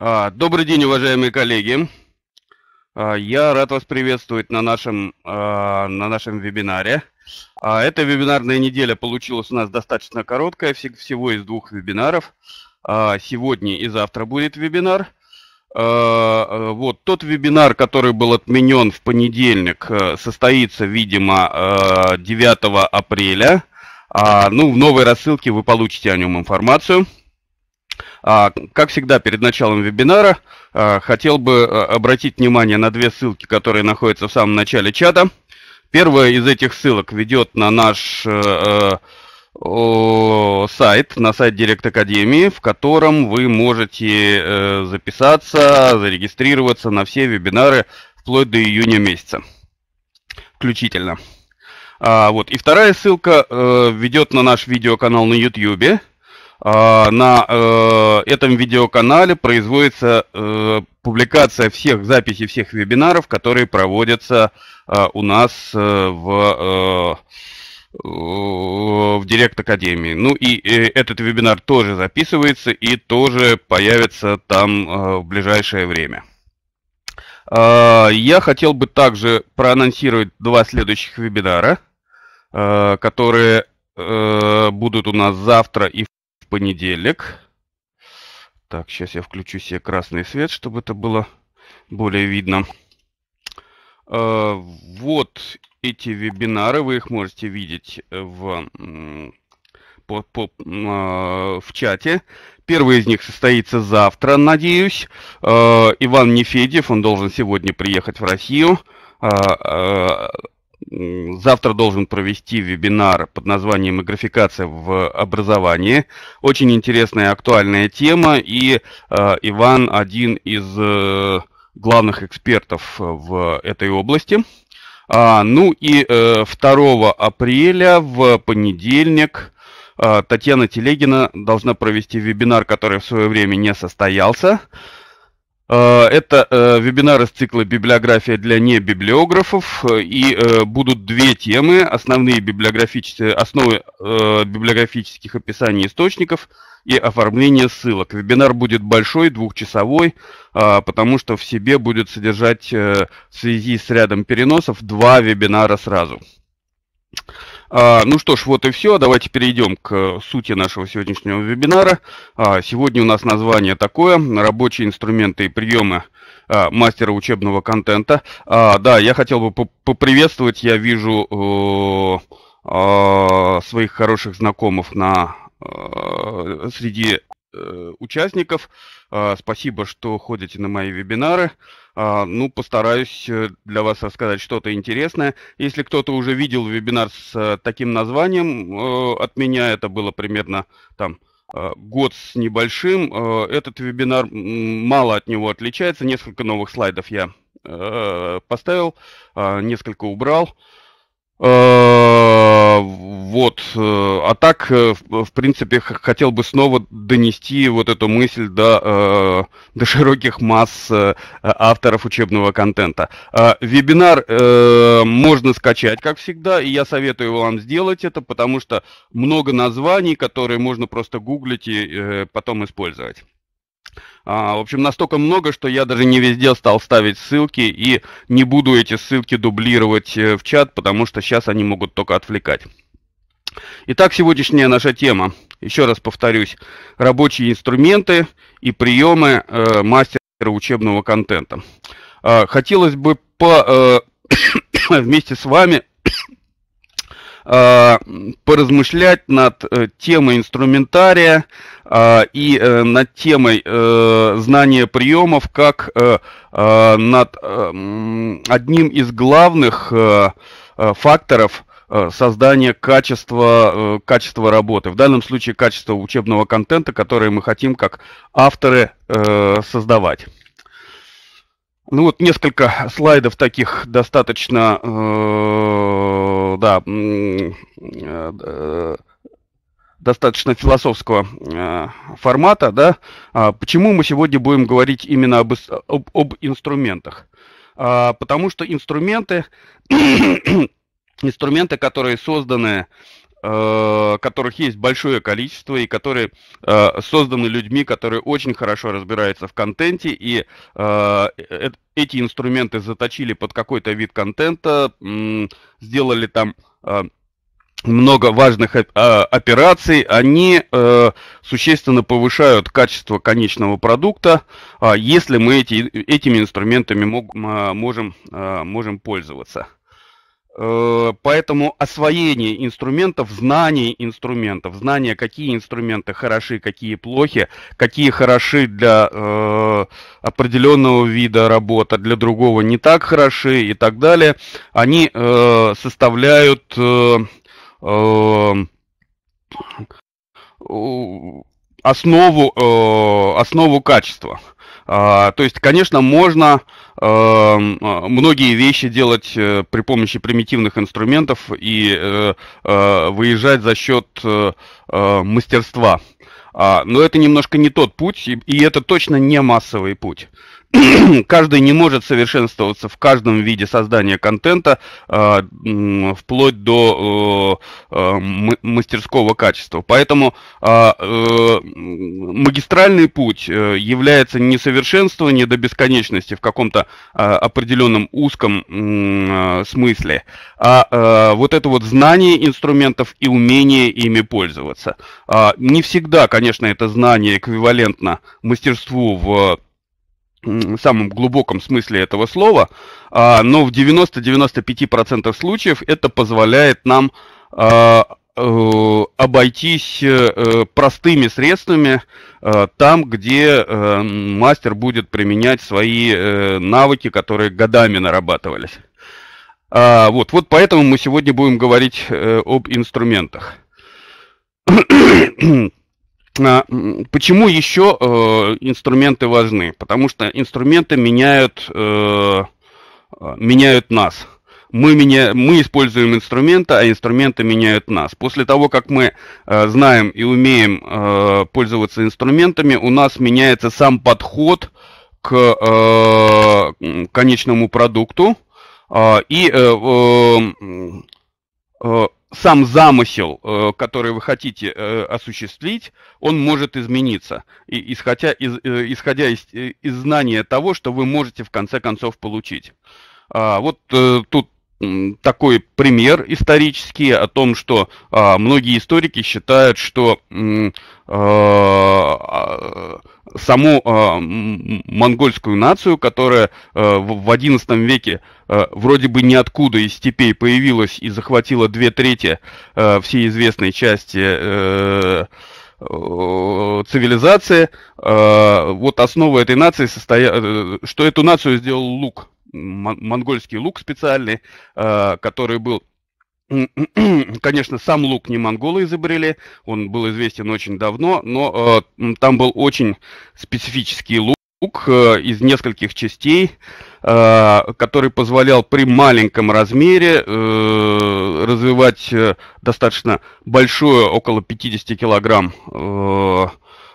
А, добрый день, уважаемые коллеги. А, я рад вас приветствовать на нашем, а, на нашем вебинаре. Эта вебинарная неделя получилась у нас достаточно короткая, всего из двух вебинаров. Сегодня и завтра будет вебинар. Вот тот вебинар, который был отменен в понедельник, э, состоится, видимо, 9 э, апреля. Ну, в новой рассылке вы получите о нем информацию. А, как всегда, перед началом вебинара а, хотел бы а, обратить внимание на две ссылки, которые находятся в самом начале чата. Первая из этих ссылок ведет на наш э, э, сайт, на сайт Директ Академии, в котором вы можете э, записаться, зарегистрироваться на все вебинары вплоть до июня месяца включительно. А, вот. И вторая ссылка э, ведет на наш видеоканал на YouTube. А, на э, этом видеоканале производится э, публикация всех записей всех вебинаров, которые проводятся э, у нас в в Директ Академии. Ну и этот вебинар тоже записывается и тоже появится там в ближайшее время. А, я хотел бы также проанонсировать два следующих вебинара, которые будут у нас завтра и понедельник. Так, сейчас я включу себе красный свет, чтобы это было более видно. А, вот эти вебинары, вы их можете видеть в, по, по, а, в чате. Первый из них состоится завтра, надеюсь. А, Иван Нефедев, он должен сегодня приехать в Россию завтра должен провести вебинар под названием «Графикация в образовании». Очень интересная актуальная тема, и э, Иван один из э, главных экспертов э, в этой области. А, ну и э, 2 апреля в понедельник э, Татьяна Телегина должна провести вебинар, который в свое время не состоялся. Э, это э, вебинар из цикла «Библиография для небиблиографов». Э, и будут две темы. Основные библиографические, основы библиографических описаний источников и оформление ссылок. Вебинар будет большой, двухчасовой, потому что в себе будет содержать в связи с рядом переносов два вебинара сразу. А, ну что ж, вот и все. Давайте перейдем к э, сути нашего сегодняшнего вебинара. А, сегодня у нас название такое «Рабочие инструменты и приемы а, мастера учебного контента». Да, я хотел бы поприветствовать, я вижу э, своих хороших знакомых на э, среди участников. Спасибо, что ходите на мои вебинары. А, ну, постараюсь э, для вас рассказать что-то интересное. Если кто-то уже видел вебинар с э, таким названием э, от меня, это было примерно там год с небольшим. Этот вебинар мало от него отличается. Несколько новых слайдов я поставил, а, несколько убрал. Э, вот. Э, а так, э, в принципе, хотел бы снова донести вот эту мысль до, до широких масс авторов учебного контента. Вебинар можно скачать, как всегда, и я советую вам сделать это, потому что много названий, которые можно просто гуглить и потом использовать. А, в общем, настолько много, что я даже не везде стал ставить ссылки и не буду эти ссылки дублировать э, в чат, потому что сейчас они могут только отвлекать. Итак, сегодняшняя наша тема, еще раз повторюсь, рабочие инструменты и приемы э, мастера учебного контента. Э, хотелось бы по, э, вместе с вами Э, поразмышлять над э, темой инструментария э, и над темой знания приемов как над одним из главных факторов создания качества, качества работы. В данном случае качества учебного контента, который мы хотим как авторы создавать. Ну вот несколько слайдов таких достаточно да, э, э, достаточно философского э, формата, да, а почему мы сегодня будем говорить именно об, об, об инструментах? А, потому что инструменты, инструменты, которые созданы Э, которых есть большое количество и которые э, созданы людьми, которые очень хорошо разбираются в контенте и э, эти инструменты заточили под какой-то вид контента, сделали там много важных операций, они существенно повышают качество конечного продукта, а, если мы эти, этими инструментами а, можем, а, можем пользоваться. Э, поэтому освоение инструментов, знание инструментов, знание, какие инструменты хороши, какие плохи, какие хороши для э, определенного вида работы, для другого не так хороши и так далее, они э, составляют э, э, основу, э, основу качества. А, то есть, конечно, можно эм, многие вещи делать э, при помощи примитивных инструментов и э, э, выезжать за счет мастерства. А, но это немножко не тот путь, и это точно не массовый путь. каждый не может совершенствоваться в каждом виде создания контента, а, вплоть до э, э, мастерского качества. Поэтому а, э, магистральный путь является не совершенствование до бесконечности в каком-то а, определенном узком смысле, а вот это вот знание инструментов и умение ими пользоваться. Не всегда, конечно, это знание эквивалентно мастерству в самом глубоком смысле этого слова, а, но в 90-95% случаев это позволяет нам а, э, обойтись э, простыми средствами э, там, где мастер будет применять свои навыки, которые годами нарабатывались. А, вот, вот поэтому мы сегодня будем говорить об инструментах. А, почему еще э, инструменты важны? Потому что инструменты меняют, э, а, меняют нас. Мы, меня, мы используем инструменты, а инструменты меняют нас. После того, как мы э, знаем и умеем э, пользоваться инструментами, у нас меняется сам подход к э, конечному продукту. Э, и э, э, сам замысел, э, который вы хотите э, осуществить, он может измениться, исходя из, э, исходя из, из знания того, что вы можете в конце концов получить. А, вот тут такой пример исторический о том, что а, многие историки считают, что а, а, саму а, монгольскую нацию, которая а, в XI веке а, вроде бы ниоткуда из степей появилась и захватила две трети а, всей известной части а, цивилизации, а, вот основа этой нации состоя... Э, что эту нацию сделал Лук, монгольский лук специальный, э, который был Конечно, сам лук не монголы изобрели, он был известен очень давно, но э, там был очень специфический лук лук э, из нескольких частей, который позволял при маленьком размере развивать достаточно большое, около 50 килограмм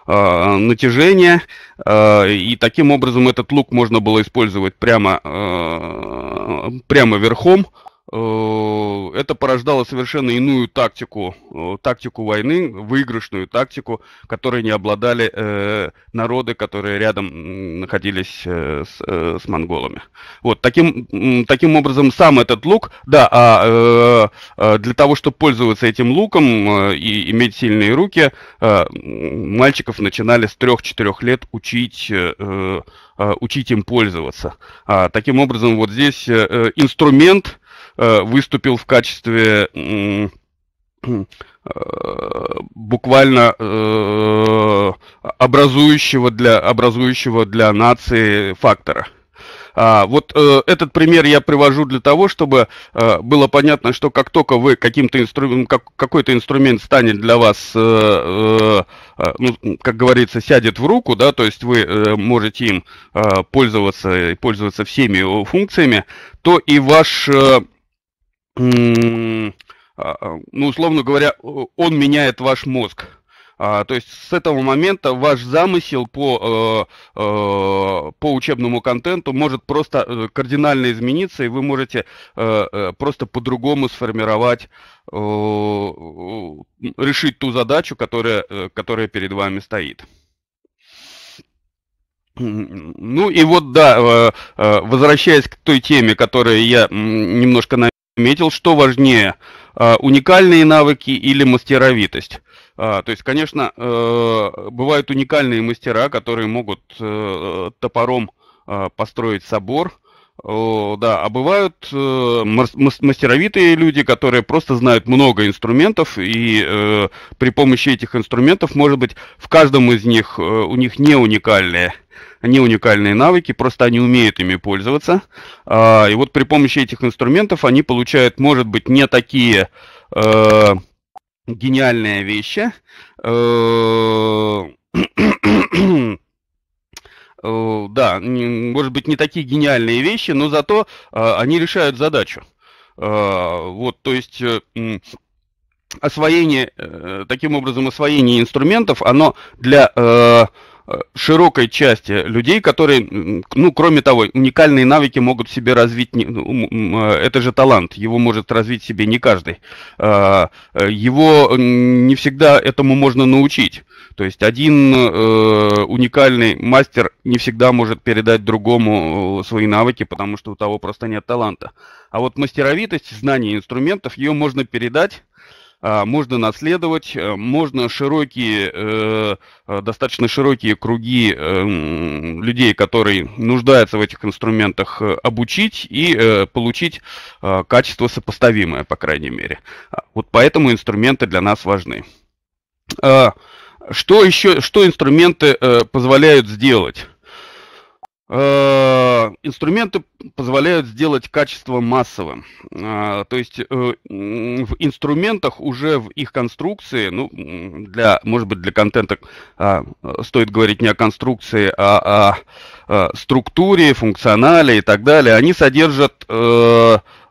э, натяжения, э, и таким образом этот лук можно было использовать прямо, э, прямо верхом, Э, это порождало совершенно иную тактику, э, тактику войны, выигрышную тактику, которой не обладали э, народы, которые рядом находились с, с монголами. Вот таким, таким образом сам этот лук, да, а для того, чтобы пользоваться этим луком и иметь сильные руки, мальчиков начинали с 3-4 лет учить учить им пользоваться. А, таким образом, вот здесь инструмент, Э, выступил в качестве э, буквально э, образующего для образующего для нации фактора. А, вот э, этот пример я привожу для того, чтобы э, было понятно, что как только вы каким-то инструмент, как, какой-то инструмент станет для вас, э, э, ну, как говорится, сядет в руку, да, то есть вы э, можете им э, пользоваться и пользоваться всеми его функциями, то и ваш э, а, а, ну, условно говоря, он меняет ваш мозг. А, то есть с этого момента ваш замысел по, э, э, по учебному контенту может просто э, кардинально измениться, и вы можете э, э просто по-другому сформировать, э, решить ту задачу, которая, э, которая перед вами стоит. Ну и вот, да, возвращаясь к той теме, которую я немножко, на отметил, что важнее, а, уникальные навыки или мастеровитость. А, то есть, конечно, э, бывают уникальные мастера, которые могут э, топором а, построить собор, да, а бывают э, мастеровитые люди, которые просто знают много инструментов, и при помощи этих инструментов, может быть, в каждом из них у них не уникальные не уникальные навыки, просто они умеют ими пользоваться. А, и вот при помощи этих инструментов они получают, может быть, не такие э, гениальные вещи. Э, э да, может быть, не такие гениальные вещи, но зато э, они решают задачу. Э, вот, то есть освоение, таким образом, освоение инструментов, оно для Э, широкой части людей, которые, ну, кроме того, уникальные навыки могут себе развить, ну, э, это же талант, его может развить себе не каждый. А, э, его не всегда этому можно научить. То есть один уникальный мастер не всегда может передать другому свои навыки, потому что у того просто нет таланта. А вот мастеровитость, знание инструментов, ее можно передать а, можно наследовать, э, можно широкие, э, э, достаточно широкие круги эм, людей, которые нуждаются в этих инструментах, обучить и получить качество сопоставимое, по крайней мере. А, вот поэтому инструменты для нас важны. А, что еще, что инструменты позволяют сделать? Э, инструменты позволяют сделать качество массовым. Э, то есть э, в инструментах уже в их конструкции, ну, для, может быть, для контента а, стоит говорить не о конструкции, а о а, структуре, функционале и так далее, они содержат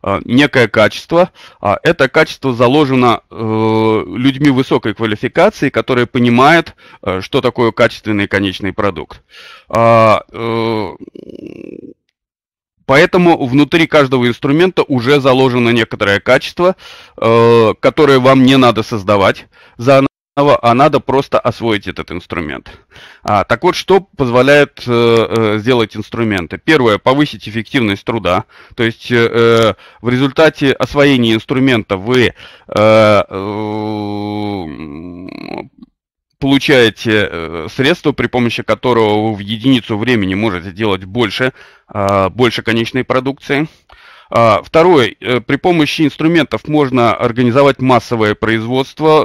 Э, некое качество. А это качество заложено э, людьми высокой квалификации, которые понимают, э, что такое качественный конечный продукт. А, поэтому внутри каждого инструмента уже заложено некоторое качество, которое вам не надо создавать заново а надо просто освоить этот инструмент. А, так вот, что позволяет э, э сделать инструменты? Первое, повысить эффективность труда. То есть э, э в результате освоения инструмента вы э, э, получаете э, средство, при помощи которого вы в единицу времени можете делать больше, больше конечной продукции. А, второе, э, при помощи инструментов можно организовать массовое производство, э,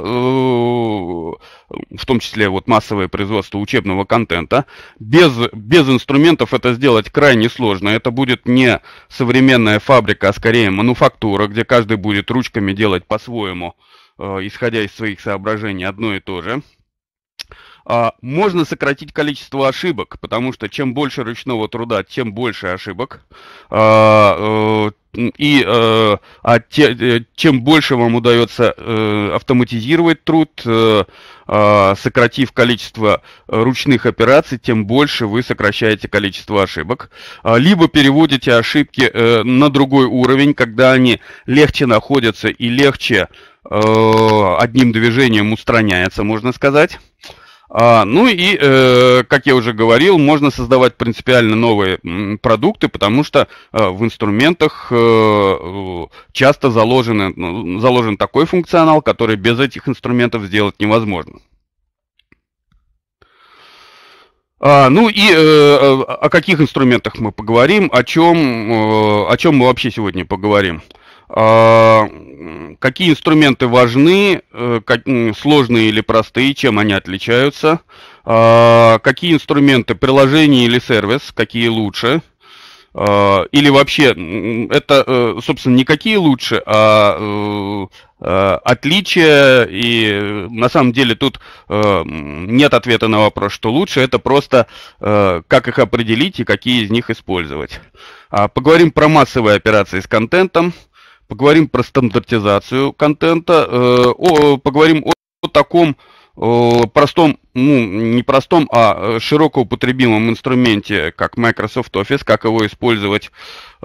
в том числе вот массовое производство учебного контента. Без, без инструментов это сделать крайне сложно. Это будет не современная фабрика, а скорее мануфактура, где каждый будет ручками делать по-своему, э, исходя из своих соображений, одно и то же а, можно сократить количество ошибок, потому что чем больше ручного труда, тем больше ошибок, а, и э, а те, э, чем больше вам удается э, автоматизировать труд, э, э, сократив количество ручных операций, тем больше вы сокращаете количество ошибок. А, либо переводите ошибки э, на другой уровень, когда они легче находятся и легче э, одним движением устраняется, можно сказать. А, ну и, э, как я уже говорил, можно создавать принципиально новые продукты, потому что э, в инструментах э, часто заложены, ну, заложен такой функционал, который без этих инструментов сделать невозможно. А, ну и э, о каких инструментах мы поговорим, о чем, э, о чем мы вообще сегодня поговорим. А, какие инструменты важны, э, сложные или простые, чем они отличаются, а, какие инструменты, приложение или сервис, какие лучше, а, или вообще, это, э, собственно, не какие лучше, э, а отличия, и на самом деле тут нет ответа на вопрос, что лучше, это просто как их определить и какие из них использовать. Поговорим про массовые операции с контентом, поговорим про стандартизацию контента, э, о, поговорим о, о таком э, простом, ну, не простом, а э, широко употребимом инструменте, как Microsoft Office, как его использовать э,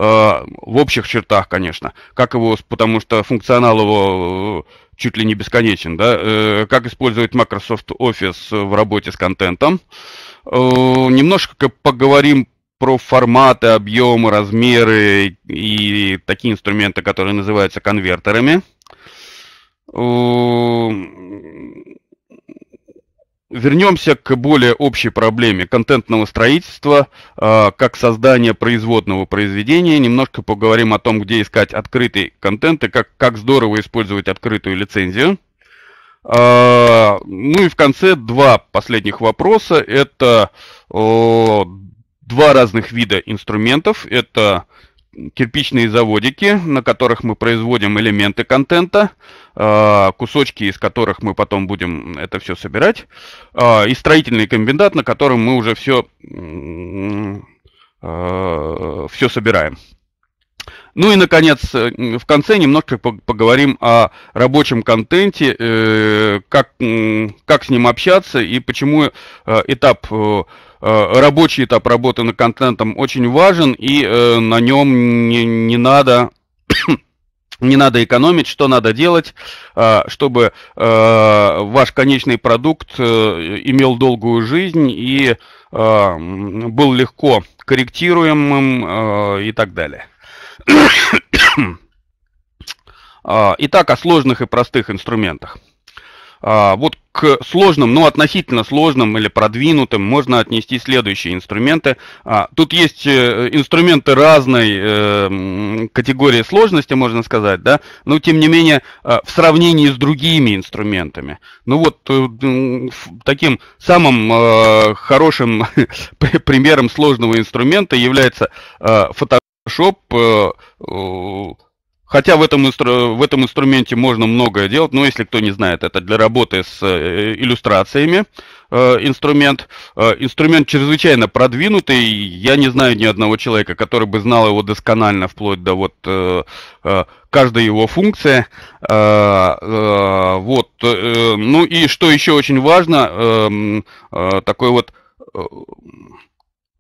в общих чертах, конечно, как его, потому что функционал его чуть ли не бесконечен, да, э, как использовать Microsoft Office в работе с контентом. Э, немножко поговорим про форматы, объемы, размеры и такие инструменты, которые называются конвертерами. Вернемся к более общей проблеме контентного строительства, а, как создание производного произведения. Немножко поговорим о том, где искать открытый контент и как, как здорово использовать открытую лицензию. А, ну и в конце два последних вопроса. Это два разных вида инструментов. Это кирпичные заводики, на которых мы производим элементы контента, а, кусочки из которых мы потом будем это все собирать, а, и строительный комбинат, на котором мы уже все, а, все собираем. Ну и, наконец, э, в конце немножко поговорим о рабочем контенте, э, как, как с ним общаться и почему э, этап, рабочий этап работы над контентом очень важен и на нем не, не надо не надо экономить, что надо делать, чтобы ваш конечный продукт имел долгую жизнь и был легко корректируемым и так далее. А, итак, о сложных и простых инструментах. А, вот к сложным, но относительно сложным или продвинутым можно отнести следующие инструменты. А, тут есть э, инструменты разной э, категории сложности, можно сказать, да, но тем не менее в сравнении с другими инструментами. Ну вот э, таким самым хорошим примером сложного инструмента является фотография шоп, э, э, хотя в этом, в этом инструменте можно многое делать, но если кто не знает, это для работы с э, иллюстрациями инструмент. Инструмент чрезвычайно продвинутый, я не знаю ни одного человека, который бы знал его досконально, вплоть до вот каждой его функции. Вот. Ну и что еще очень важно, эм, такой вот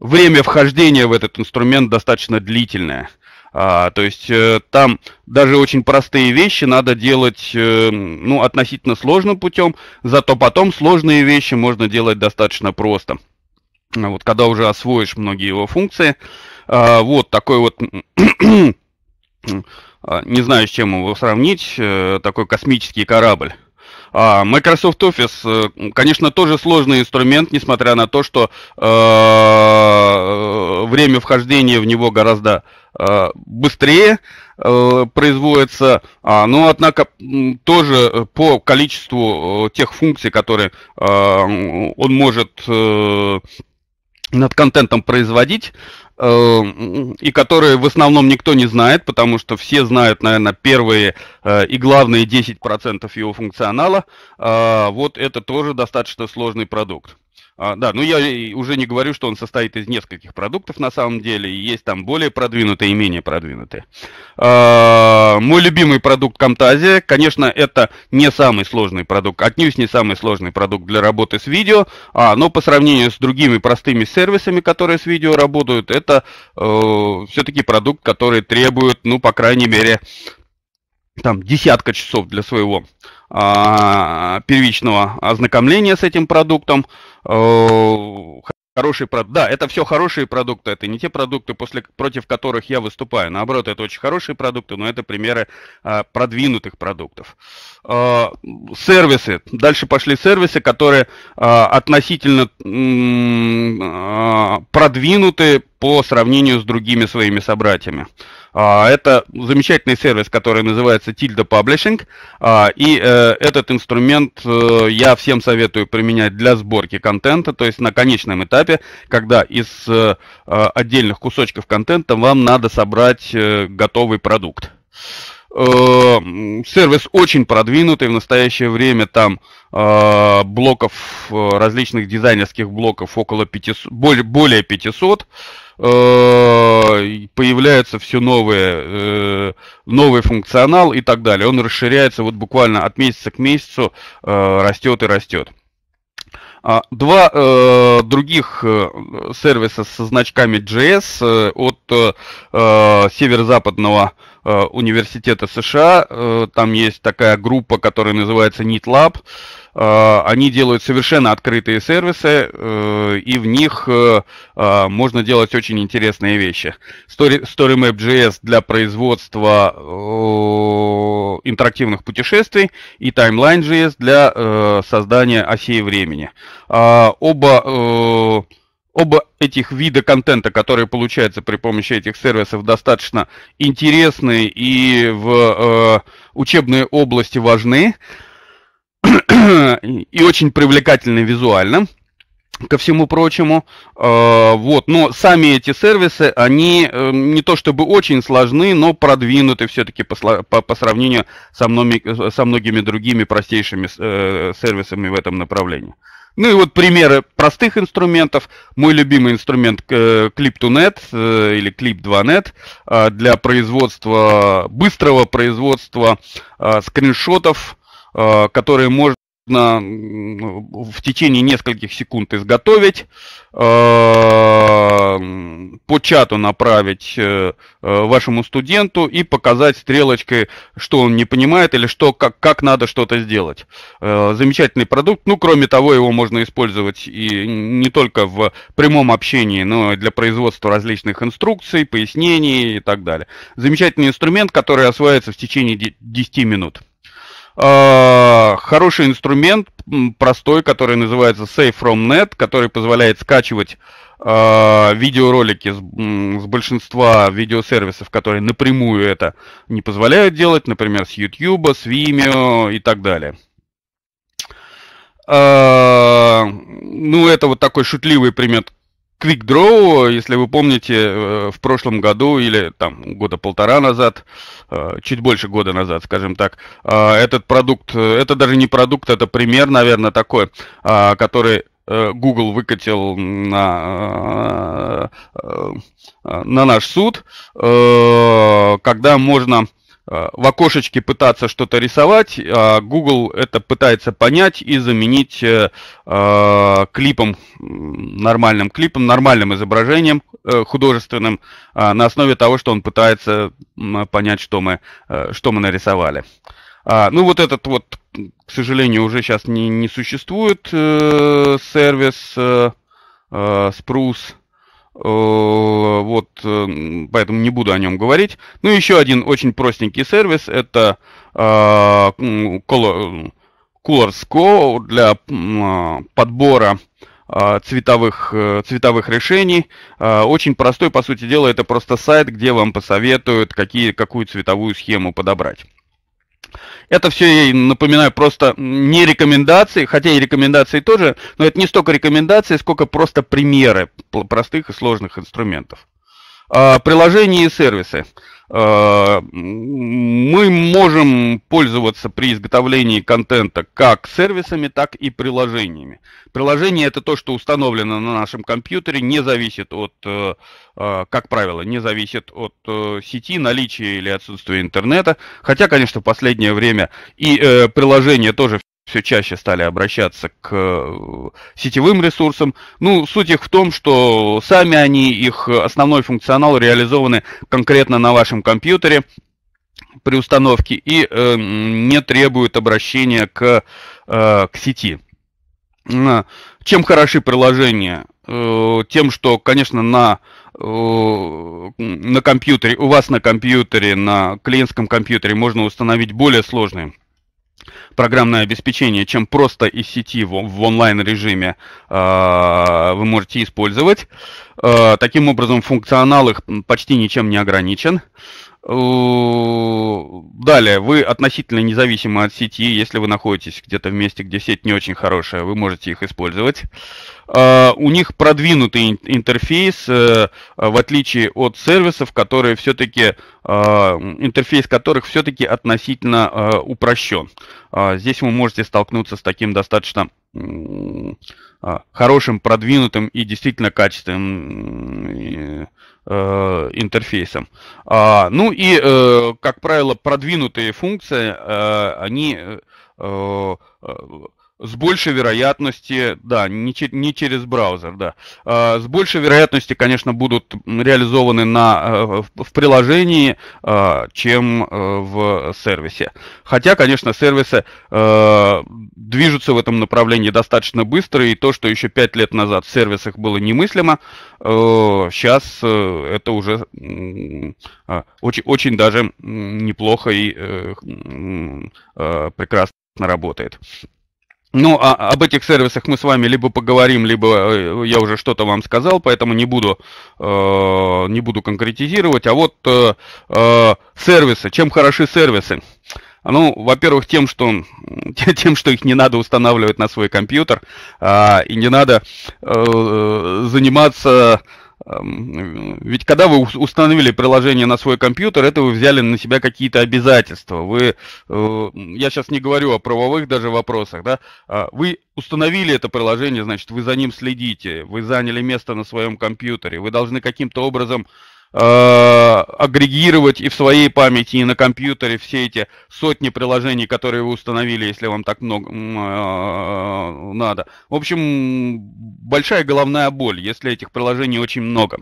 время вхождения в этот инструмент достаточно длительное. А, то есть э, там даже очень простые вещи надо делать э, ну, относительно сложным путем, зато потом сложные вещи можно делать достаточно просто. А вот когда уже освоишь многие его функции, э, вот такой вот, а, не знаю, с чем его сравнить, э, такой космический корабль а, Microsoft Office, э, конечно, тоже сложный инструмент, несмотря на то, что э, время вхождения в него гораздо э, быстрее э, производится, а, но ну, однако тоже по количеству э, тех функций, которые э, он может над контентом производить, Э, и которые в основном никто не знает, потому что все знают, наверное, первые э, и главные 10% его функционала. А, вот это тоже достаточно сложный продукт. А, да, ну я уже не говорю, что он состоит из нескольких продуктов на самом деле, и есть там более продвинутые и менее продвинутые. А, мой любимый продукт Камтазия, конечно, это не самый сложный продукт, отнюдь не самый сложный продукт для работы с видео, а, но по сравнению с другими простыми сервисами, которые с видео работают, это э, все-таки продукт, который требует, ну, по крайней мере, там десятка часов для своего а, первичного ознакомления с этим продуктом. Э, хорошие продукты. Да, это все хорошие продукты, это не те продукты, после, против которых я выступаю. Наоборот, это очень хорошие продукты, но это примеры а, продвинутых продуктов. А, сервисы. Дальше пошли сервисы, которые а, относительно м- а, продвинуты по сравнению с другими своими собратьями. А, а, это замечательный сервис, который называется Tilda Publishing, а, и э, этот инструмент э, я всем советую применять для сборки контента, то есть на конечном этапе, когда из э, а, отдельных кусочков контента вам надо собрать готовый продукт сервис очень продвинутый, в настоящее время там блоков, различных дизайнерских блоков около 500, более, более 500, Э, появляется все новое, э, новый функционал и так далее. Он расширяется вот буквально от месяца к месяцу, э, растет и растет. А, два э, других сервиса со значками JS от э, северо-западного э, университета США. Э, там есть такая группа, которая называется NeatLab. Lab Э, они делают совершенно открытые сервисы, э, и в них э, можно делать очень интересные вещи. StoryMap.js для производства интерактивных путешествий и Timeline.js для создания осей времени. А, оба оба этих вида контента, которые получаются при помощи этих сервисов, достаточно интересны и в учебной области важны и очень привлекательно визуально ко всему прочему. Э, вот, но сами эти сервисы, они э, не то чтобы очень сложны, но продвинуты все-таки по, по, по сравнению со, многими, со многими другими простейшими э, сервисами в этом направлении. Ну и вот примеры простых инструментов. Мой любимый инструмент Clip2Net или Clip2Net для производства, быстрого производства скриншотов, Э, которые можно в течение нескольких секунд изготовить, э, по чату направить э, вашему студенту и показать стрелочкой, что он не понимает или что, как, как надо что-то сделать. Замечательный продукт. Ну, кроме того, его можно использовать и не только в прямом общении, но и для производства различных инструкций, пояснений и так далее. Замечательный инструмент, который осваивается в течение 10 минут. Э, хороший инструмент, простой, который называется Save from Net, который позволяет скачивать э, видеоролики с, с большинства видеосервисов, которые напрямую это не позволяют делать, например, с YouTube, с Vimeo и так далее. Э, ну, это вот такой шутливый пример, Quick если вы помните, э, в прошлом году или там года полтора назад, э, чуть больше года назад, скажем так, э, этот продукт, это даже не продукт, это пример, наверное, такой, который Google выкатил на, на наш суд, когда можно Э, в окошечке пытаться что-то рисовать, а Google это пытается понять и заменить э, э клипом, нормальным клипом, нормальным изображением э, художественным э, на основе того, что он пытается понять, что мы, э, что мы нарисовали. А, ну вот этот вот, к сожалению, уже сейчас не, не существует э, сервис э, э, Spruce. Э, вот, э, поэтому не буду о нем говорить. Ну, еще один очень простенький сервис, это э, ColorScore для а, подбора а, цветовых, цветовых решений. Очень простой, по сути дела, это просто сайт, где вам посоветуют, какие, какую цветовую схему подобрать. Это все, я напоминаю, просто не рекомендации, хотя и рекомендации тоже, но это не столько рекомендации, сколько просто примеры простых и сложных инструментов. А, приложения и сервисы. А, мы можем пользоваться при изготовлении контента как сервисами, так и приложениями. Приложение это то, что установлено на нашем компьютере, не зависит от, э, а, как правило, не зависит от э, сети, наличия или отсутствия интернета. Хотя, конечно, в последнее время и э, приложения тоже все чаще стали обращаться к э, сетевым ресурсам. Ну, суть их в том, что сами они, их основной функционал реализованы конкретно на вашем компьютере при установке и э, не требуют обращения к, э, к сети. Чем хороши приложения? Э, тем, что, конечно, на, э, на компьютере, у вас на компьютере, на клиентском компьютере можно установить более сложные программное обеспечение, чем просто из сети в, в онлайн-режиме э, а, вы можете использовать. Э, таким образом, функционал их почти ничем не ограничен. Э, Э, далее, вы относительно независимы от сети, если вы находитесь где-то в месте, где сеть не очень хорошая, вы можете их использовать. Э, у них продвинутый интерфейс, э, в отличие от сервисов, которые все-таки, интерфейс которых все-таки относительно упрощен. Здесь вы можете столкнуться с таким достаточно а, хорошим, продвинутым и действительно качественным э, интерфейсом. А, ну и, э, как правило, продвинутые функции, э, они с большей вероятностью, да, не, не через браузер, да, а, с большей вероятностью, конечно, будут реализованы на, э, в, в приложении, а, чем э, в сервисе. Хотя, конечно, сервисы э, движутся в этом направлении достаточно быстро, и то, что еще пять лет назад в сервисах было немыслимо, сейчас это уже а, очень, очень даже неплохо и прекрасно работает. Ну, а, а об этих сервисах мы с вами либо поговорим, либо э, я уже что-то вам сказал, поэтому не буду, э, не буду конкретизировать. А вот э, э, сервисы, чем хороши сервисы? Ну, во-первых, тем что, тем, что их не надо устанавливать на свой компьютер, э, и не надо э, э заниматься Эм, ведь когда вы установили приложение на свой компьютер, это вы взяли на себя какие-то обязательства. Вы, э, я сейчас не говорю о правовых даже вопросах, да, а, вы установили это приложение, значит, вы за ним следите, вы заняли место на своем компьютере, вы должны каким-то образом Э, агрегировать и в своей памяти, и на компьютере все эти сотни приложений, которые вы установили, если вам так много э, надо. В общем, большая головная боль, если этих приложений очень много.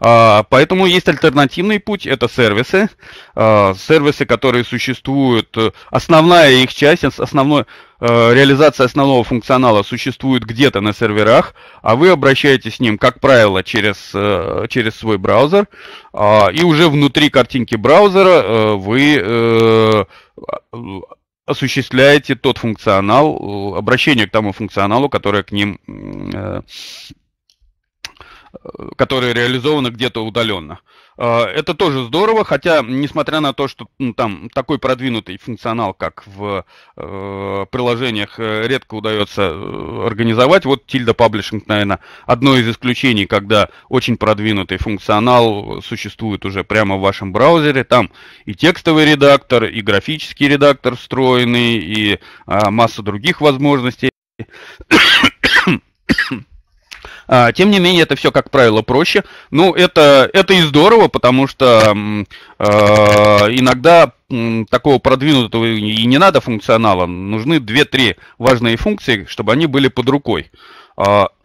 А, поэтому есть альтернативный путь, это сервисы. А, сервисы, которые существуют, э, основная их часть, основной Э, реализация основного функционала существует где-то на серверах, а вы обращаетесь с ним, как правило, через, э, через свой браузер, а, и уже внутри картинки браузера э, вы осуществляете тот функционал, обращение к тому функционалу, который к ним которое реализовано где-то удаленно. Uh, Э, это тоже здорово, хотя, несмотря на то, что ну, там такой продвинутый функционал, как в э, приложениях, э, редко удается э, организовать, вот Tilda Publishing, наверное, одно из исключений, когда очень продвинутый функционал существует уже прямо в вашем браузере. Там и текстовый редактор, и графический редактор встроенный, и э, масса других возможностей. А, тем не менее, это все, как правило, проще. Ну, это, это и здорово, потому что э, иногда такого продвинутого и не надо функционала. Нужны 2-3 важные функции, чтобы они были под рукой. А,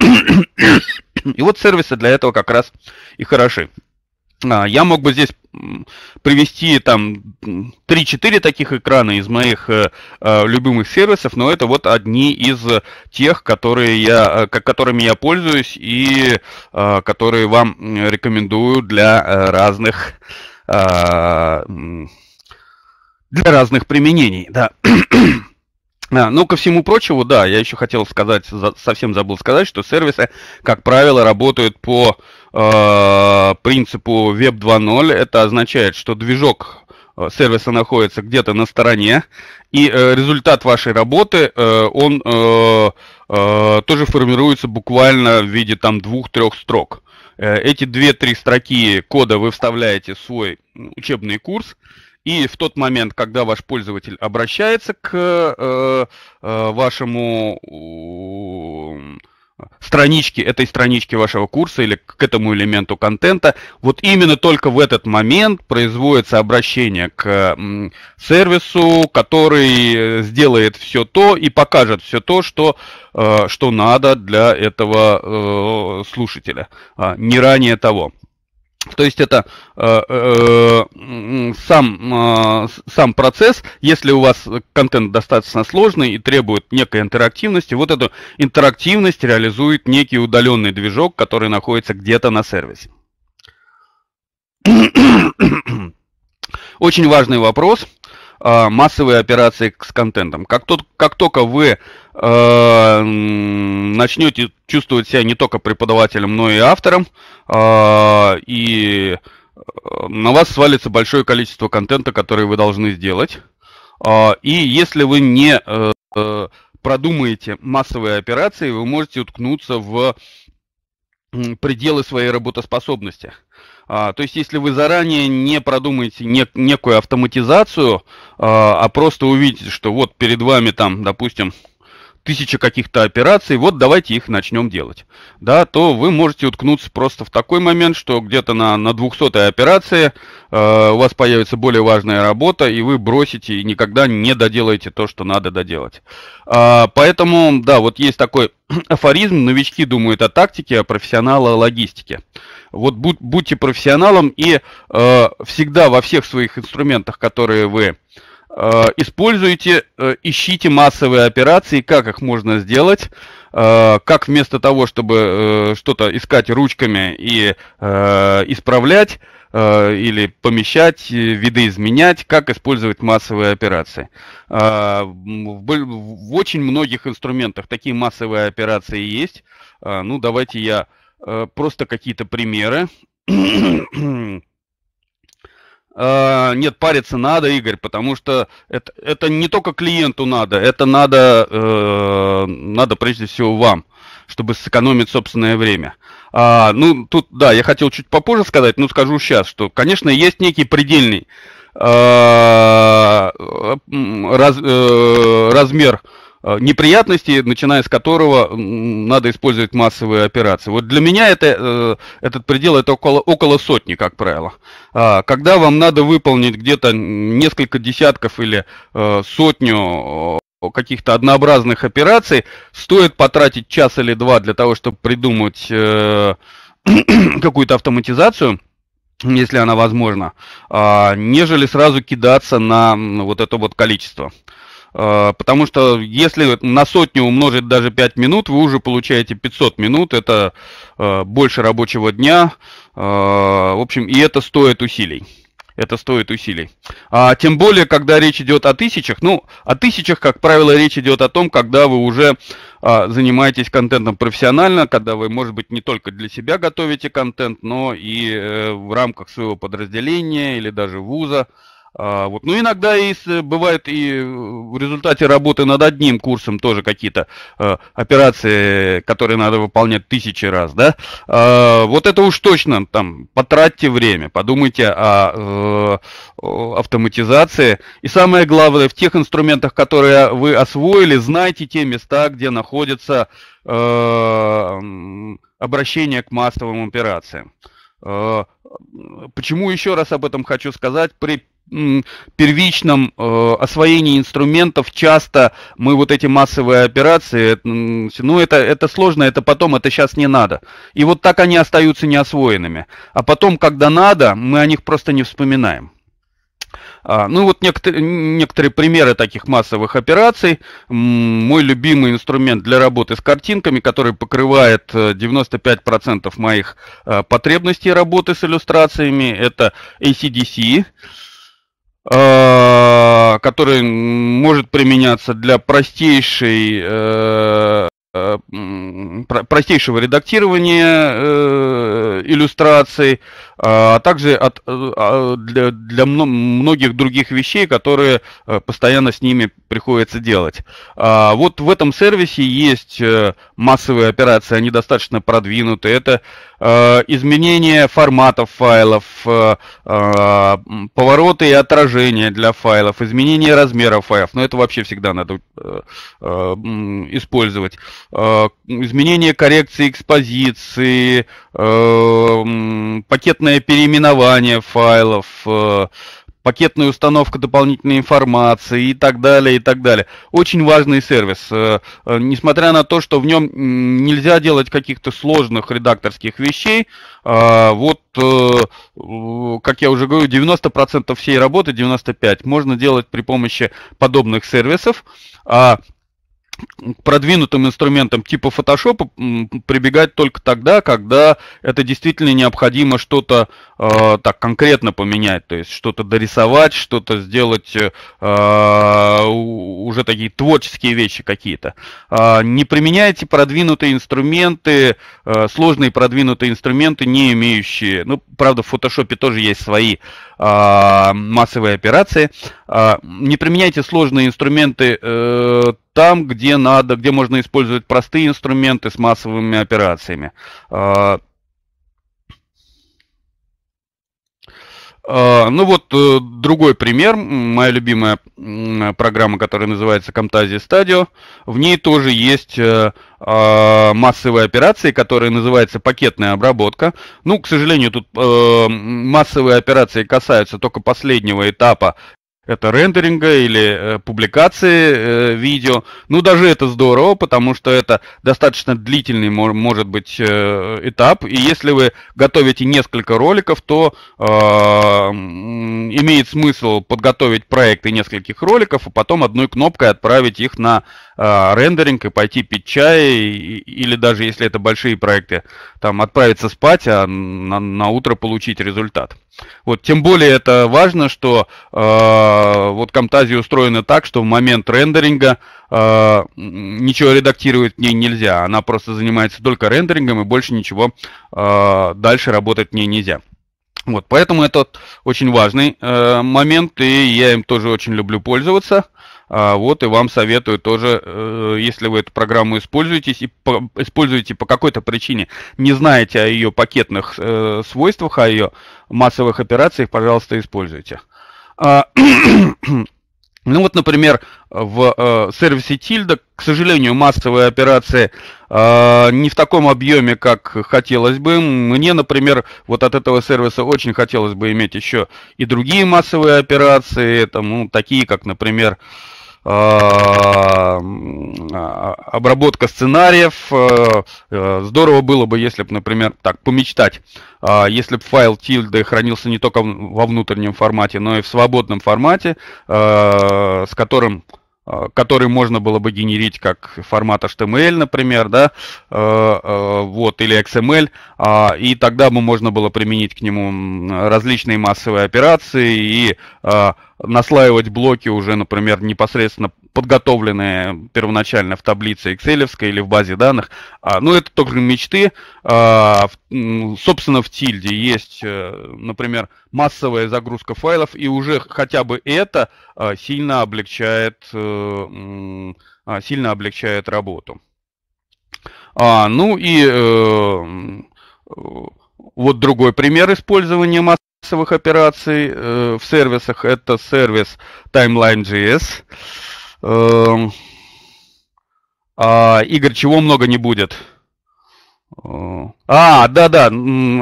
и вот сервисы для этого как раз и хороши. А, я мог бы здесь привести там 3-4 таких экрана из моих э, э, любимых сервисов, но это вот одни из тех, которые я, э, которыми я пользуюсь и которые вам рекомендую для разных для разных применений. Да. А, ну, ко всему прочему, да, я еще хотел сказать, за, совсем забыл сказать, что сервисы, как правило, работают по э, принципу Web 2.0. Это означает, что движок э, сервиса находится где-то на стороне, и э, результат вашей работы, э, он э, э, тоже формируется буквально в виде там двух-трех строк. Э, эти две-три строки кода вы вставляете в свой учебный курс, и в тот момент, когда ваш пользователь обращается к э, э, вашему странички, этой странички вашего курса или к этому элементу контента. Вот именно только в этот момент производится обращение к сервису, который э, сделает все то и покажет все то, что, э, что надо для этого э, слушателя, а, не ранее того. То есть это э, э, сам, э, сам процесс, если у вас контент достаточно сложный и требует некой интерактивности, вот эту интерактивность реализует некий удаленный движок, который находится где-то на сервисе. Очень важный вопрос – а, массовые операции с контентом. Как, тот, как только вы э, начнете чувствовать себя не только преподавателем, но и автором, э, и на вас свалится большое количество контента, который вы должны сделать. Э, и если вы не э, э, продумаете массовые операции, вы можете уткнуться в пределы своей работоспособности – а, то есть, если вы заранее не продумаете нек- некую автоматизацию, а, а просто увидите, что вот перед вами там, допустим, тысяча каких-то операций, вот давайте их начнем делать, да, то вы можете уткнуться просто в такой момент, что где-то на, на 200-й операции э, у вас появится более важная работа, и вы бросите и никогда не доделаете то, что надо доделать. Э, поэтому, да, вот есть такой афоризм, новички думают о тактике, а профессионалы о логистике. Вот будь, будьте профессионалом и э, всегда во всех своих инструментах, которые вы Э, используйте, э, ищите массовые операции, как их можно сделать, э, как вместо того, чтобы что-то искать ручками и исправлять или помещать, видоизменять, как использовать массовые операции. В очень многих инструментах такие массовые операции есть. Ну, давайте я просто какие-то примеры. Э, нет, париться надо, Игорь, потому что это, это не только клиенту надо, это надо, э, надо прежде всего вам, чтобы сэкономить собственное время. А, ну, тут, да, я хотел чуть попозже сказать, но скажу сейчас, что, конечно, есть некий предельный э, э раз, э, размер Э, неприятности, начиная с которого надо использовать массовые операции. Вот для меня это, э, этот предел это около, около сотни, как правило. А, когда вам надо выполнить где-то несколько десятков или э, сотню каких-то однообразных операций, стоит потратить час или два для того, чтобы придумать какую-то автоматизацию если она возможна, а, нежели сразу кидаться на вот это вот количество. Э, потому что если на сотню умножить даже 5 минут, вы уже получаете 500 минут. Это э, больше рабочего дня. Э, в общем, и это стоит усилий. Это стоит усилий. А тем более, когда речь идет о тысячах. Ну, о тысячах, как правило, речь идет о том, когда вы уже а, занимаетесь контентом профессионально, когда вы, может быть, не только для себя готовите контент, но и э, в рамках своего подразделения или даже вуза. А, вот. Ну, иногда и бывает и э, в результате работы над одним курсом тоже какие-то э, операции, которые надо выполнять тысячи раз, да. Э, вот это уж точно, там, потратьте время, подумайте о э, автоматизации. И самое главное, в тех инструментах, которые вы освоили, знайте те места, где находятся э, обращение к массовым операциям. Э, почему еще раз об этом хочу сказать? При первичном э, освоении инструментов часто мы вот эти массовые операции, э, ну это, это сложно, это потом, это сейчас не надо. И вот так они остаются неосвоенными. А потом, когда надо, мы о них просто не вспоминаем. А, ну вот некоторые, некоторые примеры таких массовых операций. Мой любимый инструмент для работы с картинками, который покрывает 95% э, моих потребностей работы с иллюстрациями, это ACDC. Э, который может применяться для простейшей э, э, простейшего редактирования э, иллюстраций, а, а также от, э, а, для, для многих других вещей, которые э, постоянно с ними приходится делать. А, вот в этом сервисе есть э, массовые операции, они достаточно продвинуты. Это изменение форматов файлов, повороты и отражения для файлов, изменение размера файлов. Но это вообще всегда надо использовать. Изменение коррекции экспозиции, пакетные пакетное переименование файлов, э, пакетная установка дополнительной информации и так далее, и так далее. Очень важный сервис. Э, э, несмотря на то, что в нем нельзя делать каких-то сложных редакторских вещей, а, вот, как я уже говорю, 90% всей работы, 95% можно делать при помощи подобных сервисов, а продвинутым инструментам типа Photoshop прибегать только тогда, когда это действительно необходимо что-то э, так конкретно поменять, то есть что-то дорисовать, что-то сделать э, уже такие творческие вещи какие-то. Э, не применяйте продвинутые инструменты, э, сложные продвинутые инструменты, не имеющие, ну, правда, в Photoshop тоже есть свои э, массовые операции. Э, не применяйте сложные инструменты э, там, где надо, где можно использовать простые инструменты с массовыми операциями. А, а, ну вот э, другой пример, моя любимая программа, которая называется Camtasia Studio. В ней тоже есть э, а, массовые операции, которые называются пакетная обработка. Ну, к сожалению, тут э, массовые операции касаются только последнего этапа это рендеринга или э, публикации э, видео. Ну, даже это здорово, потому что это достаточно длительный, мор, может быть, э, этап. И если вы готовите несколько роликов, то э, имеет смысл подготовить проекты нескольких роликов, а потом одной кнопкой отправить их на э, рендеринг и пойти пить чай, и, или даже если это большие проекты, там отправиться спать, а на, на утро получить результат. Вот, тем более это важно, что э, вот Camtasia устроена так, что в момент рендеринга э, ничего редактировать в ней нельзя. Она просто занимается только рендерингом и больше ничего э, дальше работать в ней нельзя. Вот, поэтому это очень важный э, момент, и я им тоже очень люблю пользоваться. Э, а, вот и вам советую тоже, э, если вы эту программу используетесь и по, используете по какой-то причине, не знаете о ее пакетных э, свойствах, о ее массовых операциях, пожалуйста, используйте. А, ну вот, например, в э, сервисе Tilda, к сожалению, массовые операции э, не в таком объеме, как хотелось бы. Мне, например, вот от этого сервиса очень хотелось бы иметь еще и другие массовые операции, там, ну, такие как, например, э, Э, а, обработка сценариев. Э, э, здорово было бы, если бы, например, так, помечтать, а, если бы файл тильды хранился не только во внутреннем формате, но и в свободном формате, с которым Э, который можно было бы генерить как формат HTML, например, да, э, э, вот, или XML, а, и тогда бы можно было применить к нему различные массовые операции и наслаивать блоки уже, например, непосредственно подготовленные первоначально в таблице Excel или в базе данных. А, ну, это только мечты. А, в, собственно, в тильде есть, э, например, массовая загрузка файлов, и уже хотя бы это а, сильно облегчает, э, а, сильно облегчает работу. А, ну и э, вот другой пример использования массовых операций э, в сервисах. Это сервис Timeline.js. Эм, а, игр чего много не будет? Э, а, да-да,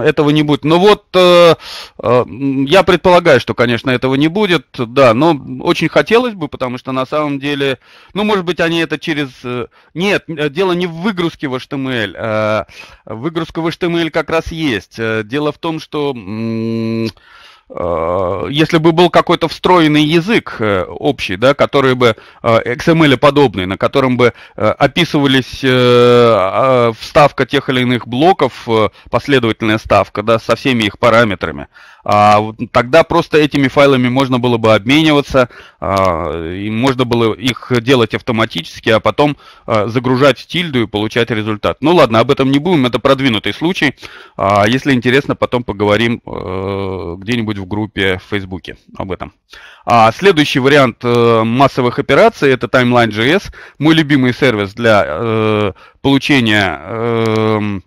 этого не будет. Ну вот, э, э, я предполагаю, что, конечно, этого не будет, да, но очень хотелось бы, потому что на самом деле, ну, может быть, они это через... Нет, дело не в выгрузке в HTML. А выгрузка в HTML как раз есть. Дело в том, что Э, если бы был какой-то встроенный язык э, общий, да, который бы э, XML подобный, на котором бы описывались а, вставка тех или иных блоков, последовательная ставка, да, со всеми их параметрами, а тогда просто этими файлами можно было бы обмениваться, а, и можно было их делать автоматически, а потом загружать в тильду и получать результат. Ну ладно, об этом не будем, это продвинутый случай. Если интересно, потом поговорим где-нибудь в группе в Фейсбуке об этом. А, следующий вариант э, массовых операций – это Timeline.js, мой любимый сервис для э, получения эм,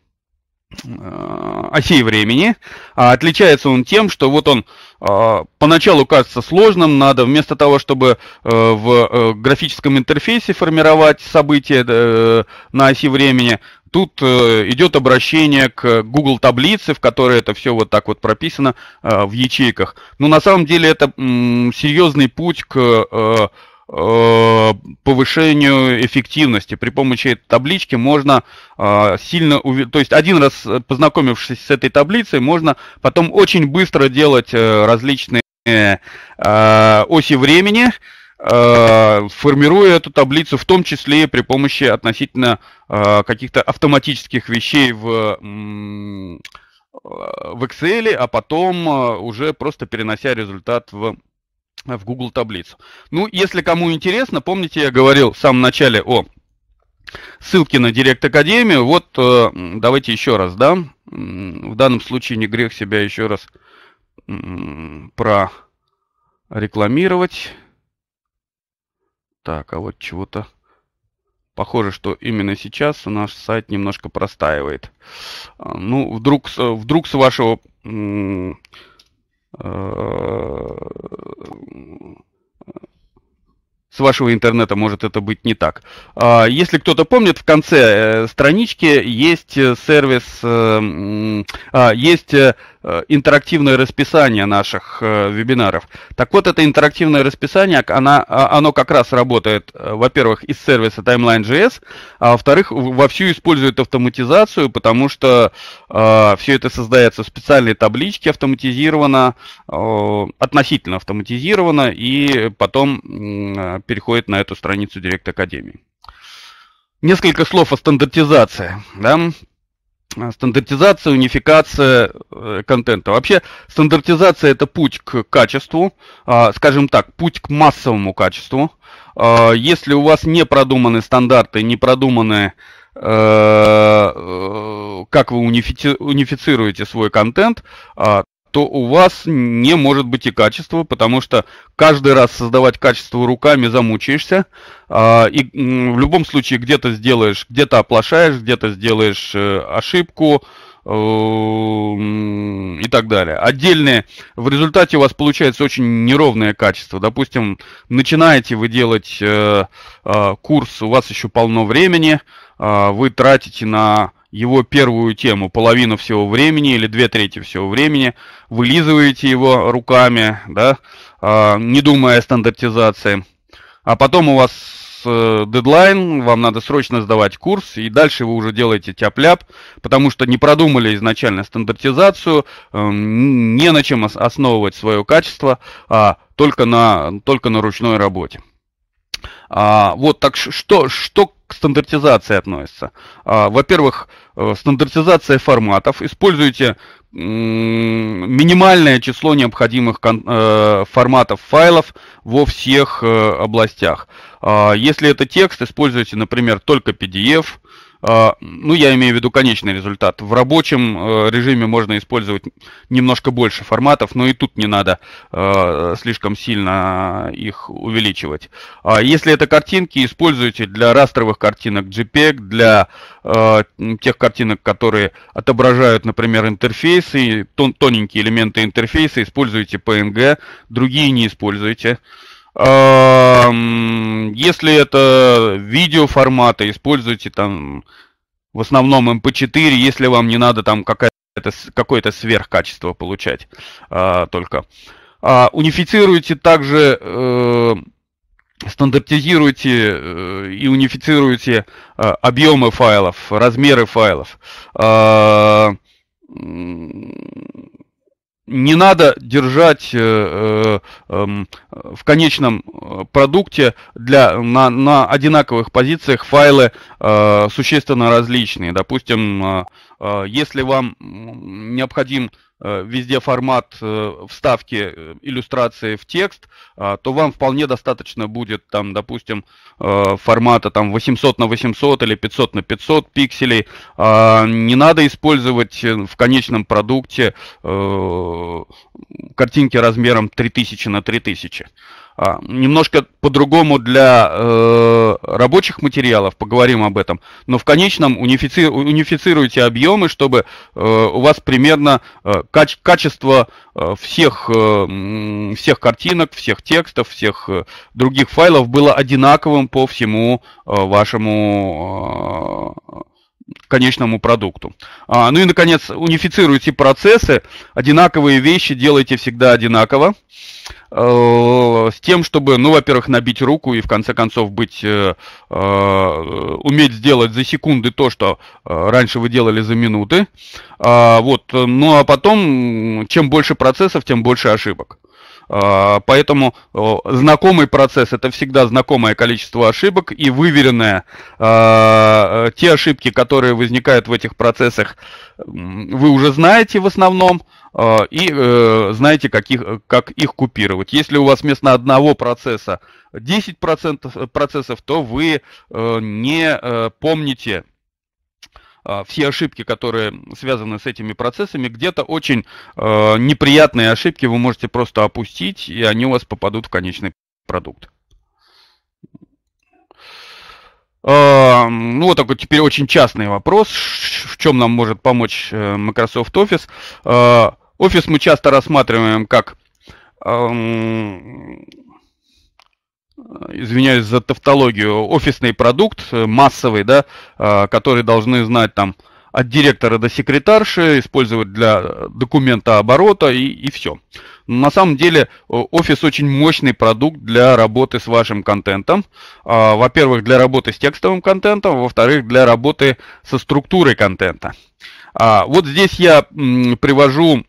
э, осей времени. А отличается он тем, что вот он э, поначалу кажется сложным, надо вместо того, чтобы э, в э, графическом интерфейсе формировать события на оси времени, Тут э, идет обращение к Google таблице, в которой это все вот так вот прописано э, в ячейках. Но ну, на самом деле это серьезный путь к э, повышению эффективности. При помощи этой таблички можно сильно, то есть один раз познакомившись с этой таблицей, можно потом очень быстро делать различные оси времени, Э, формируя эту таблицу в том числе при помощи относительно э, каких-то автоматических вещей в, в Excel, а потом э, уже просто перенося результат в в Google таблицу. Ну, если кому интересно, помните, я говорил в самом начале о ссылке на Директ Академию. Вот давайте еще раз, да, в данном случае не грех себя еще раз прорекламировать. Так, а вот чего-то... Похоже, что именно сейчас наш сайт немножко простаивает. А, ну, вдруг, вдруг с вашего... Э, с вашего интернета может это быть не так. А, если кто-то помнит, в конце э, странички есть э, сервис, а, есть Э, интерактивное расписание наших э, вебинаров. Так вот, это интерактивное расписание, она, а, оно как раз работает, э, во-первых, из сервиса Timeline.js, а во-вторых, вовсю использует автоматизацию, потому что э, все это создается в специальной табличке автоматизировано, э, относительно автоматизировано, и потом э, переходит на эту страницу Директ Академии. Несколько слов о стандартизации. Да? А, стандартизация, унификация э, контента. Вообще стандартизация это путь к качеству, а, скажем так, путь к массовому качеству. А, если у вас не продуманы стандарты, не продуманы э, э, как вы унифицируете свой контент, то у вас не может быть и качества, потому что каждый раз создавать качество руками замучаешься. А, и в любом случае где-то сделаешь, где-то оплошаешь, где-то сделаешь э, ошибку э, и так далее. Отдельные. В результате у вас получается очень неровное качество. Допустим, начинаете вы делать э, курс, у вас еще полно времени, а, вы тратите на его первую тему половину всего времени или две трети всего времени, вылизываете его руками, да, а, не думая о стандартизации. А потом у вас э, дедлайн, вам надо срочно сдавать курс, и дальше вы уже делаете тяп-ляп, потому что не продумали изначально стандартизацию, эм, не на чем основывать свое качество, а только на, только на ручной работе. А, вот, так что, что к стандартизации относится? А, во-первых, э, стандартизация форматов. Используйте минимальное число необходимых э, форматов файлов во всех э, областях. А, если это текст, используйте, например, только PDF – а, ну, я имею в виду конечный результат. В рабочем э, режиме можно использовать немножко больше форматов, но и тут не надо э, слишком сильно их увеличивать. А если это картинки, используйте для растровых картинок JPEG, для э, тех картинок, которые отображают, например, интерфейсы, тоненькие элементы интерфейса, используйте PNG, другие не используйте. Если это видео формата, используйте там в основном MP4, эм если вам не надо там какое-то какое-то сверхкачество получать а, только. А, унифицируйте также, э, стандартизируйте э, и унифицируйте э, объемы файлов, размеры файлов. Э, не надо держать э, э, эм, в конечном э, продукте для, на, на одинаковых позициях файлы э, существенно различные. Допустим, э, э если вам необходим Э, везде формат э, вставки э, иллюстрации в текст, а, то вам вполне достаточно будет там, допустим, формата там 800 на 800 или 500 на 500 пикселей. А, не надо использовать в конечном продукте картинки размером 3000 на 3000. А, немножко по-другому для э, рабочих материалов, поговорим об этом, но в конечном унифици, унифицируйте объемы, чтобы э, у вас примерно э, каче, качество э, всех, э, всех картинок, всех текстов, всех э, других файлов было одинаковым по всему э, вашему э, конечному продукту. А, ну и, наконец, унифицируйте процессы. Одинаковые вещи делайте всегда одинаково. Э, с тем, чтобы, ну, во-первых, набить руку и, в конце концов, быть, э, э, уметь сделать за секунды то, что э, раньше вы делали за минуты. А, вот, э, ну а потом, чем больше процессов, тем больше ошибок. А, поэтому знакомый процесс – это всегда знакомое количество ошибок и выверенное. А, э, те ошибки, которые возникают в этих процессах, вы уже знаете в основном а, и э, знаете, как их, как их купировать. Если у вас вместо одного процесса 10% э, процессов, то вы не помните а, все ошибки, которые связаны с этими процессами, где-то очень э, неприятные ошибки вы можете просто опустить, и они у вас попадут в конечный продукт. Э, ну, вот такой теперь очень частный вопрос, в чем нам может помочь э, Microsoft Office. Э, офис мы часто рассматриваем как извиняюсь за тавтологию, офисный продукт, э, массовый, да, а, который должны знать там от директора до секретарши, использовать для документа оборота и, и все. На самом деле офис очень мощный продукт для работы с вашим контентом. А, во-первых, для работы с текстовым контентом, во-вторых, для работы со структурой контента. А, вот здесь я привожу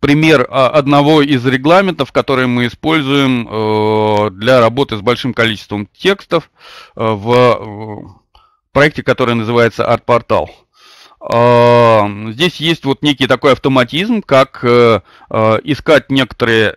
пример а, одного из регламентов, который мы используем э, для работы с большим количеством текстов э, в э, проекте, который называется ArtPortal. А, здесь есть вот некий такой автоматизм, как искать некоторые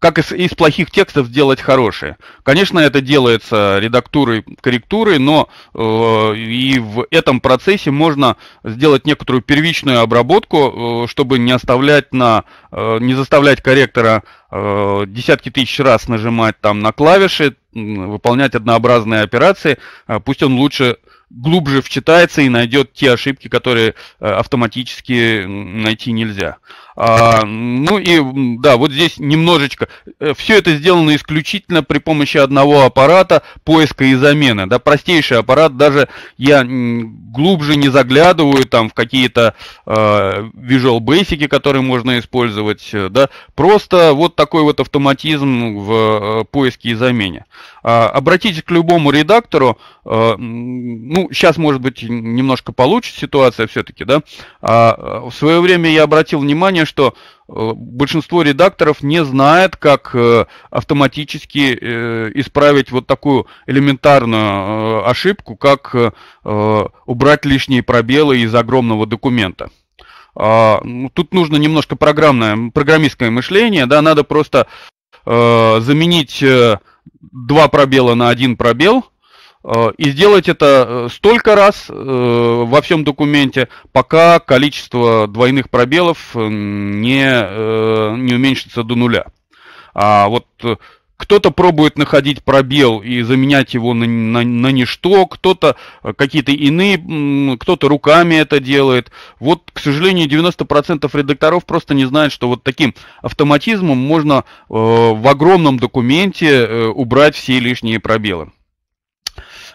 как из, из плохих текстов сделать хорошие. Конечно, это делается редактурой, корректурой, но э, и в этом процессе можно сделать некоторую первичную обработку, э, чтобы не оставлять на, э, не заставлять корректора э, десятки тысяч раз нажимать там на клавиши, э, выполнять однообразные операции. Э, пусть он лучше глубже вчитается и найдет те ошибки, которые э, автоматически найти нельзя. А, ну и да, вот здесь немножечко. Э, Все это сделано исключительно при помощи одного аппарата поиска и замены. Да, простейший аппарат, даже я глубже не заглядываю там в какие-то э, Visual Basic, которые можно использовать. Э, да, просто вот такой вот автоматизм в э, поиске и замене. А, обратитесь к любому редактору. Э, ну, сейчас может быть немножко получше ситуация все-таки, да. А, э, в свое время я обратил внимание, что э, большинство редакторов не знает, как э, автоматически э, исправить вот такую элементарную ошибку, как убрать лишние пробелы из огромного документа. А, ну, тут нужно немножко программное, программистское мышление, да, надо просто заменить два пробела на один пробел, Э, и сделать это э, столько раз э, во всем документе, пока количество двойных пробелов не, не уменьшится до нуля. А вот кто-то пробует находить пробел и заменять его на, на, на ничто, кто-то какие-то иные, кто-то руками это делает. Вот, к сожалению, 90% редакторов просто не знают, что вот таким автоматизмом можно э, в огромном документе э, убрать все лишние пробелы.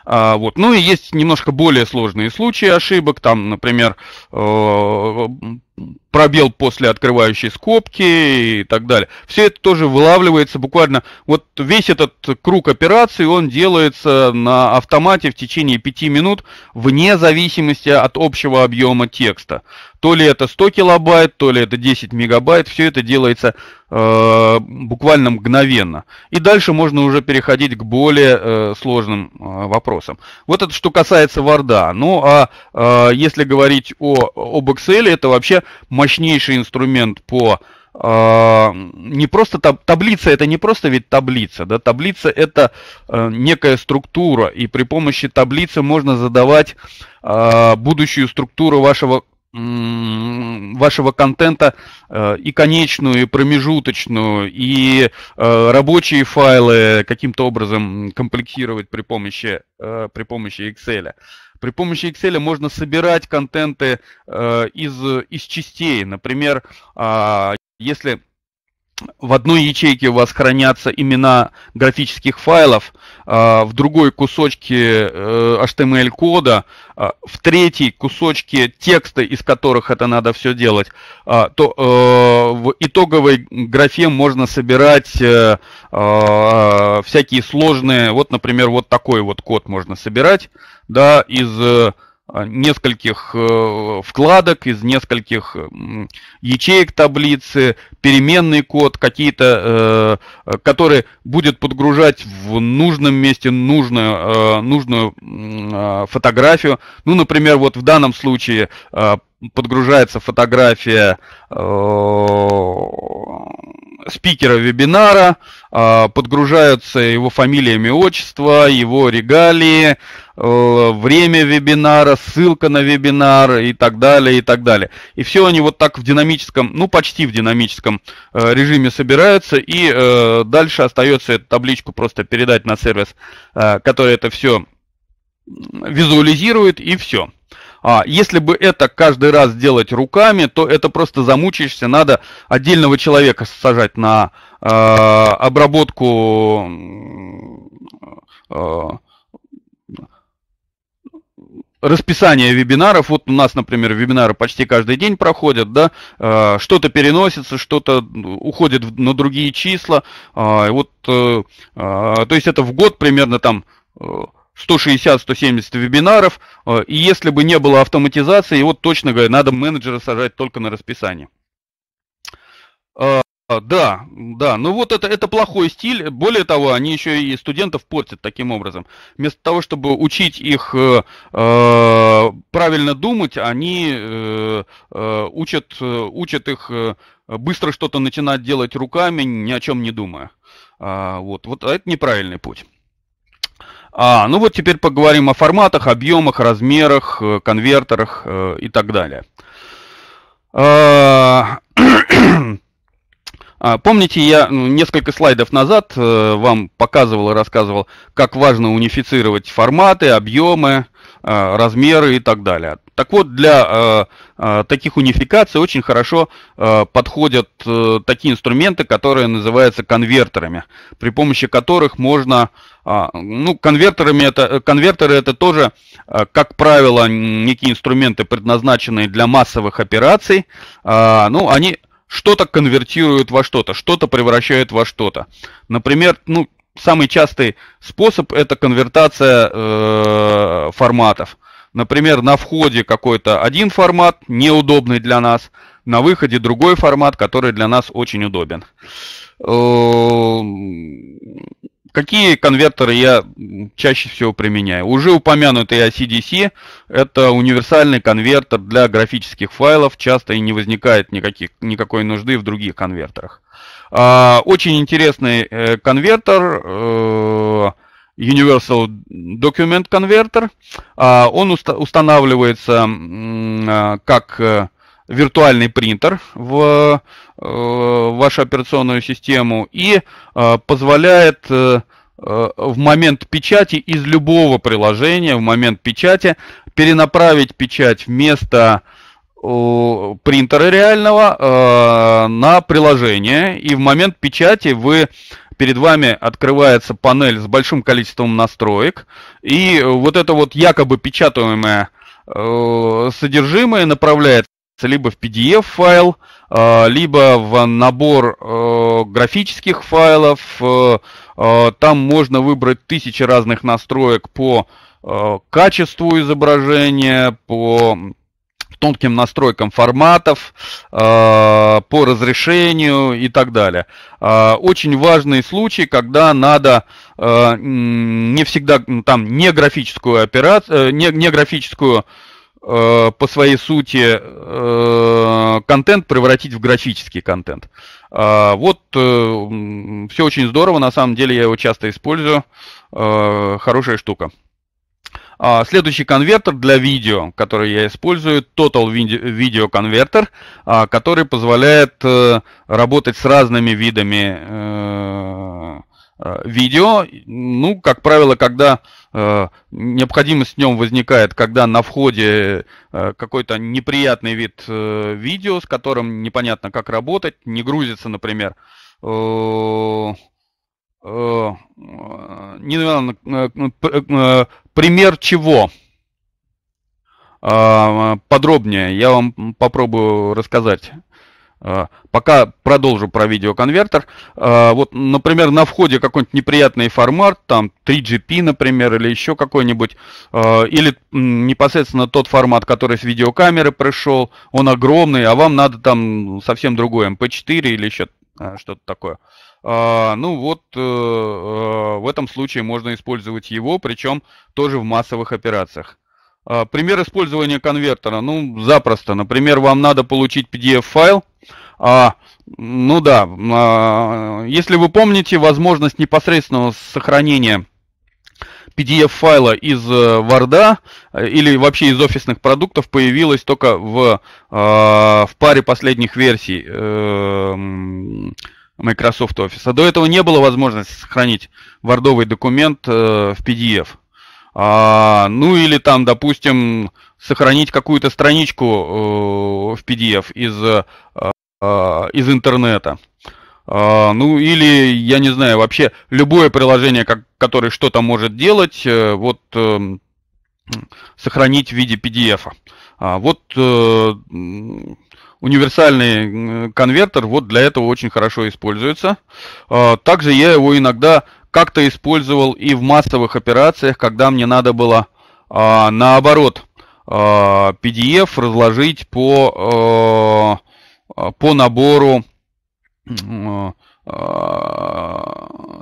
А, вот. Ну и есть немножко более сложные случаи ошибок, там, например, э, пробел после открывающей скобки и так далее. Все это тоже вылавливается буквально. Вот весь этот круг операций, он делается на автомате в течение 5 минут вне зависимости от общего объема текста. То ли это 100 килобайт, то ли это 10 мегабайт, все это делается э, буквально мгновенно. И дальше можно уже переходить к более э, сложным э, вопросам. Вот это что касается Варда. Ну а э, если говорить о, об Excel, это вообще мощнейший инструмент по а, не просто таб, таблица это не просто ведь таблица, да, таблица это э, некая структура, и при помощи таблицы можно задавать э, будущую структуру вашего вашего контента э, и конечную, и промежуточную, и э, рабочие файлы каким-то образом комплектировать при помощи, э, при помощи Excel. При помощи Excel можно собирать контенты э, из, из частей. Например, э, если в одной ячейке у вас хранятся имена графических файлов, а, в другой кусочке э, HTML-кода, а, в третьей кусочке текста, из которых это надо все делать, а, то э, в итоговой графе можно собирать э, всякие сложные, вот, например, вот такой вот код можно собирать, да, из а, нескольких э, вкладок, из нескольких э, ячеек таблицы, переменный код, какие-то, э, которые будет подгружать в нужном месте нужную, нужную а, фотографию. Ну, например, вот в данном случае подгружается фотография спикера вебинара, а, подгружаются его фамилия, имя, отчество, его регалии, э, время вебинара, ссылка на вебинар и так далее, и так далее. И все они вот так в динамическом, ну почти в динамическом э, режиме собираются, и э, дальше остается эту табличку просто передать на сервис, который это все визуализирует, и все. А, если бы это каждый раз делать руками, то это просто замучаешься, надо отдельного человека сажать на Э, обработку э, расписание вебинаров. Вот у нас, например, вебинары почти каждый день проходят, да, э, что-то переносится, что-то уходит на другие числа. Вот, то есть это в год примерно там 160-170 вебинаров, и если бы не было автоматизации, вот точно говоря, надо менеджера сажать только на расписание. А, да, да, ну вот это, это плохой стиль. Более того, они еще и студентов портят таким образом. Вместо того, чтобы учить их э, э правильно думать, они э, э учат, э, учат их быстро что-то начинать делать руками, ни о чем не думая. А, вот, вот а это неправильный путь. А, ну вот теперь поговорим о форматах, объемах, размерах, конвертерах э, и так далее. А, А, помните, я ну, несколько слайдов назад э, вам показывал и рассказывал, как важно унифицировать форматы, объемы, э, размеры и так далее. Так вот, для э, таких унификаций очень хорошо подходят такие инструменты, которые называются конвертерами, при помощи которых можно... А, ну, конвертерами это, конвертеры это тоже, как правило, некие инструменты, предназначенные для массовых операций. А, ну, они что-то конвертируют во что-то, что-то превращают во что-то. Например, ну, самый частый способ это конвертация э, форматов. Например, на входе какой-то один формат, неудобный для нас, на выходе другой формат, который для нас очень удобен. Э, Какие конвертеры я чаще всего применяю? Уже упомянутый ACDC – это универсальный конвертер для графических файлов, часто и не возникает никаких, никакой нужды в других конвертерах. А, очень интересный э, конвертер э, Universal Document Converter. А, он устанавливается а, как э, виртуальный принтер в Э, вашу операционную систему и э, позволяет э, в момент печати из любого приложения, в момент печати перенаправить печать вместо принтера реального на приложение. И в момент печати вы перед вами открывается панель с большим количеством настроек. И вот это вот якобы печатаемое содержимое направляется либо в PDF-файл, Э, либо в набор э, графических файлов. Э, там можно выбрать тысячи разных настроек по качеству изображения, по тонким настройкам форматов, по разрешению и так далее. Очень важный случай, когда надо не всегда там не графическую операцию, не, не графическую Э, по своей сути э, контент превратить в графический контент. А, вот э, все очень здорово, на самом деле я его часто использую. хорошая штука. А, следующий конвертер для видео, который я использую, Total Video Converter, а, который позволяет работать с разными видами Э, видео. Ну, как правило, когда э, необходимость в нем возникает, когда на входе э, какой-то неприятный вид э, видео, с которым непонятно, как работать, не грузится, например, э, э, не пример чего а, подробнее я вам попробую рассказать. Э, пока продолжу про видеоконвертер. Э, вот, например, на входе какой-нибудь неприятный формат, там 3GP, например, или еще какой-нибудь, э, или непосредственно тот формат, который с видеокамеры пришел, он огромный, а вам надо там совсем другой MP4 эм или еще что-то такое. Ну вот в этом случае можно использовать его, причем тоже в массовых операциях. Пример использования конвертера, ну запросто. Например, вам надо получить PDF-файл, а, ну да, а, если вы помните, возможность непосредственного сохранения PDF-файла из Варда э, э, или вообще из офисных продуктов появилась только в, а, в паре последних версий э, Microsoft Office. А до этого не было возможности сохранить вардовый документ в PDF. А, ну или там, допустим, сохранить какую-то страничку э, в PDF из э, а, из интернета. А, ну или, я не знаю, вообще любое приложение, как, которое что-то может делать, э, вот эм, сохранить в виде PDF. А, вот э, универсальный конвертер вот для этого очень хорошо используется. Также я его иногда как-то использовал и в массовых операциях, когда мне надо было наоборот PDF разложить по э, Э, по набору э,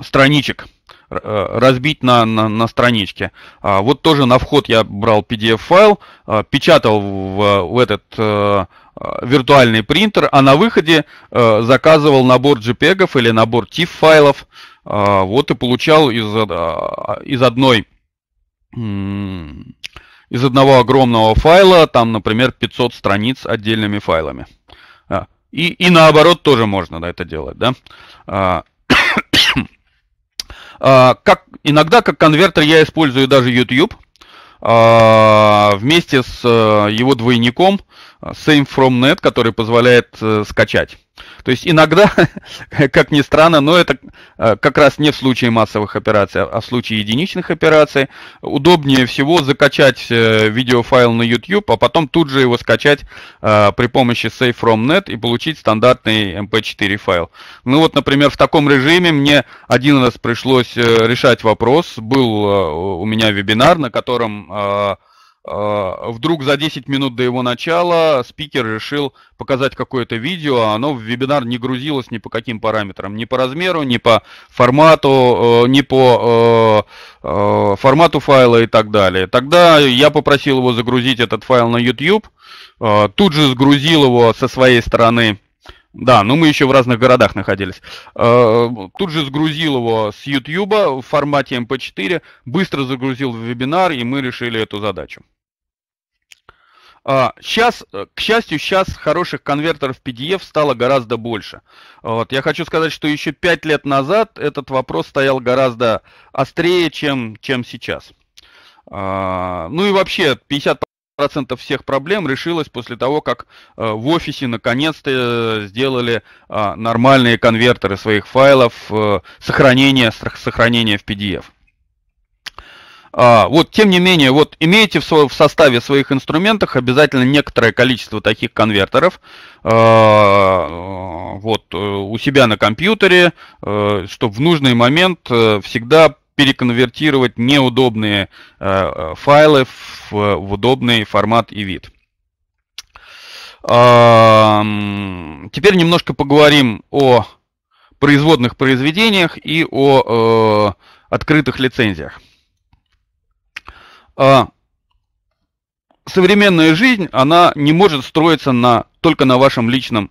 страничек э, разбить на, на, на страничке. А вот тоже на вход я брал PDF-файл, печатал в, в этот виртуальный принтер, а на выходе заказывал набор JPEG или набор TIFF-файлов. вот и получал из, из одной из одного огромного файла, там, например, 500 страниц отдельными файлами. И, и наоборот тоже можно да, это делать, да. А, а, как, иногда как конвертер я использую даже YouTube а, вместе с э, его двойником э, SameFromNet, который позволяет э, скачать то есть иногда, как ни странно, но это э, как раз не в случае массовых операций, а в случае единичных операций, удобнее всего закачать э, видеофайл на YouTube, а потом тут же его скачать э, при помощи Save From Net и получить стандартный MP4 файл. Ну вот, например, в таком режиме мне один раз пришлось решать вопрос. Был у меня вебинар, на котором а, вдруг за 10 минут до его начала спикер решил показать какое-то видео, а оно в вебинар не грузилось ни по каким параметрам, ни по размеру, ни по формату, э, ни по э, э, формату файла и так далее. Тогда я попросил его загрузить этот файл на YouTube, тут же сгрузил его со своей стороны да, но ну мы еще в разных городах находились. Тут же сгрузил его с YouTube в формате MP4, эм быстро загрузил в вебинар, и мы решили эту задачу. Сейчас, а, э, к счастью, сейчас хороших конвертеров PDF стало гораздо больше. Вот. Я хочу сказать, что еще 5 лет назад этот вопрос стоял гораздо острее, чем, чем сейчас. А, ну и вообще 50 процентов всех проблем решилось после того, как э, в офисе наконец-то э, сделали а, нормальные конвертеры своих файлов, э, сохранение, сохранение в PDF. А, вот, тем не менее, вот имейте в, в составе своих инструментах обязательно некоторое количество таких конвертеров. А, вот э, у себя на компьютере, а, э, чтобы в нужный момент э, всегда переконвертировать неудобные а, файлы в, в удобный формат и вид. А, теперь немножко поговорим о производных произведениях и о э, открытых лицензиях а, современная жизнь, она не может строиться на, только на вашем личном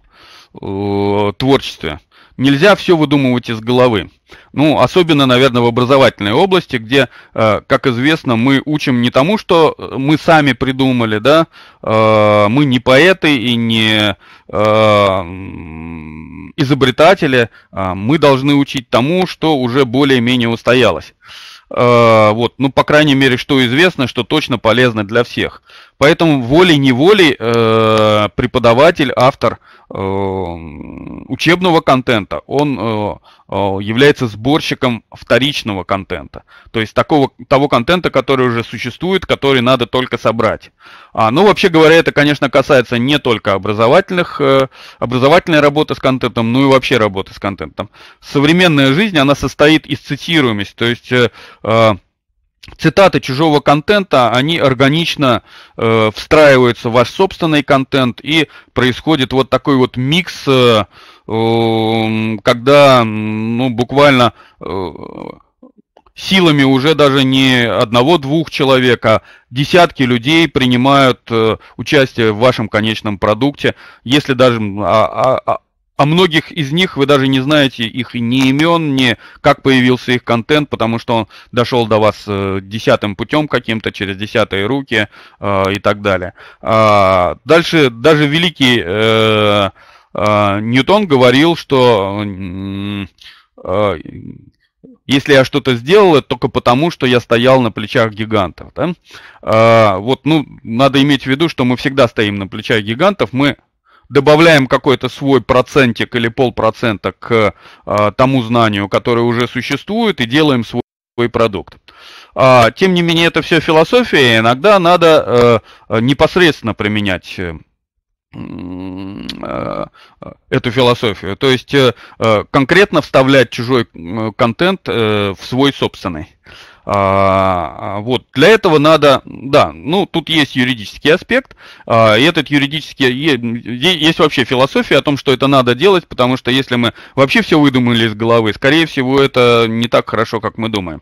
э, творчестве. Нельзя все выдумывать из головы. Ну, особенно, наверное, в образовательной области, где, э, как известно, мы учим не тому, что мы сами придумали, да, э, мы не поэты и не э, изобретатели, э, мы должны учить тому, что уже более-менее устоялось. Э, вот, ну, по крайней мере, что известно, что точно полезно для всех. Поэтому волей-неволей э, преподаватель, автор э, учебного контента, он э, э, является сборщиком вторичного контента. То есть такого, того контента, который уже существует, который надо только собрать. А, ну, вообще говоря, это, конечно, касается не только образовательных, э, образовательной работы с контентом, но и вообще работы с контентом. Современная жизнь, она состоит из цитируемости. То есть... Э, э цитаты чужого контента, они органично э, встраиваются в ваш собственный контент, и происходит вот такой вот микс, э, э, когда ну, буквально э, силами уже даже не одного-двух человека, а десятки людей принимают э, участие в вашем конечном продукте, если даже а, а, а о многих из них вы даже не знаете их ни имен, ни как появился их контент, потому что он дошел до вас э, десятым путем каким-то, через десятые руки э, и так далее. А, дальше даже великий э, э, Ньютон говорил, что э, если я что-то сделал, это только потому, что я стоял на плечах гигантов. Да? А, вот, ну, надо иметь в виду, что мы всегда стоим на плечах гигантов, мы добавляем какой-то свой процентик или полпроцента к э, тому знанию, которое уже существует, и делаем свой свой продукт. А, тем не менее, это все философия, и иногда надо э, непосредственно применять э, э, эту философию. То есть э, конкретно вставлять чужой контент в свой собственный. А, а, вот, для этого надо, да, ну, тут есть юридический аспект, а, этот юридический, есть вообще философия о том, что это надо делать, потому что если мы вообще все выдумали из головы, скорее всего, это не так хорошо, как мы думаем.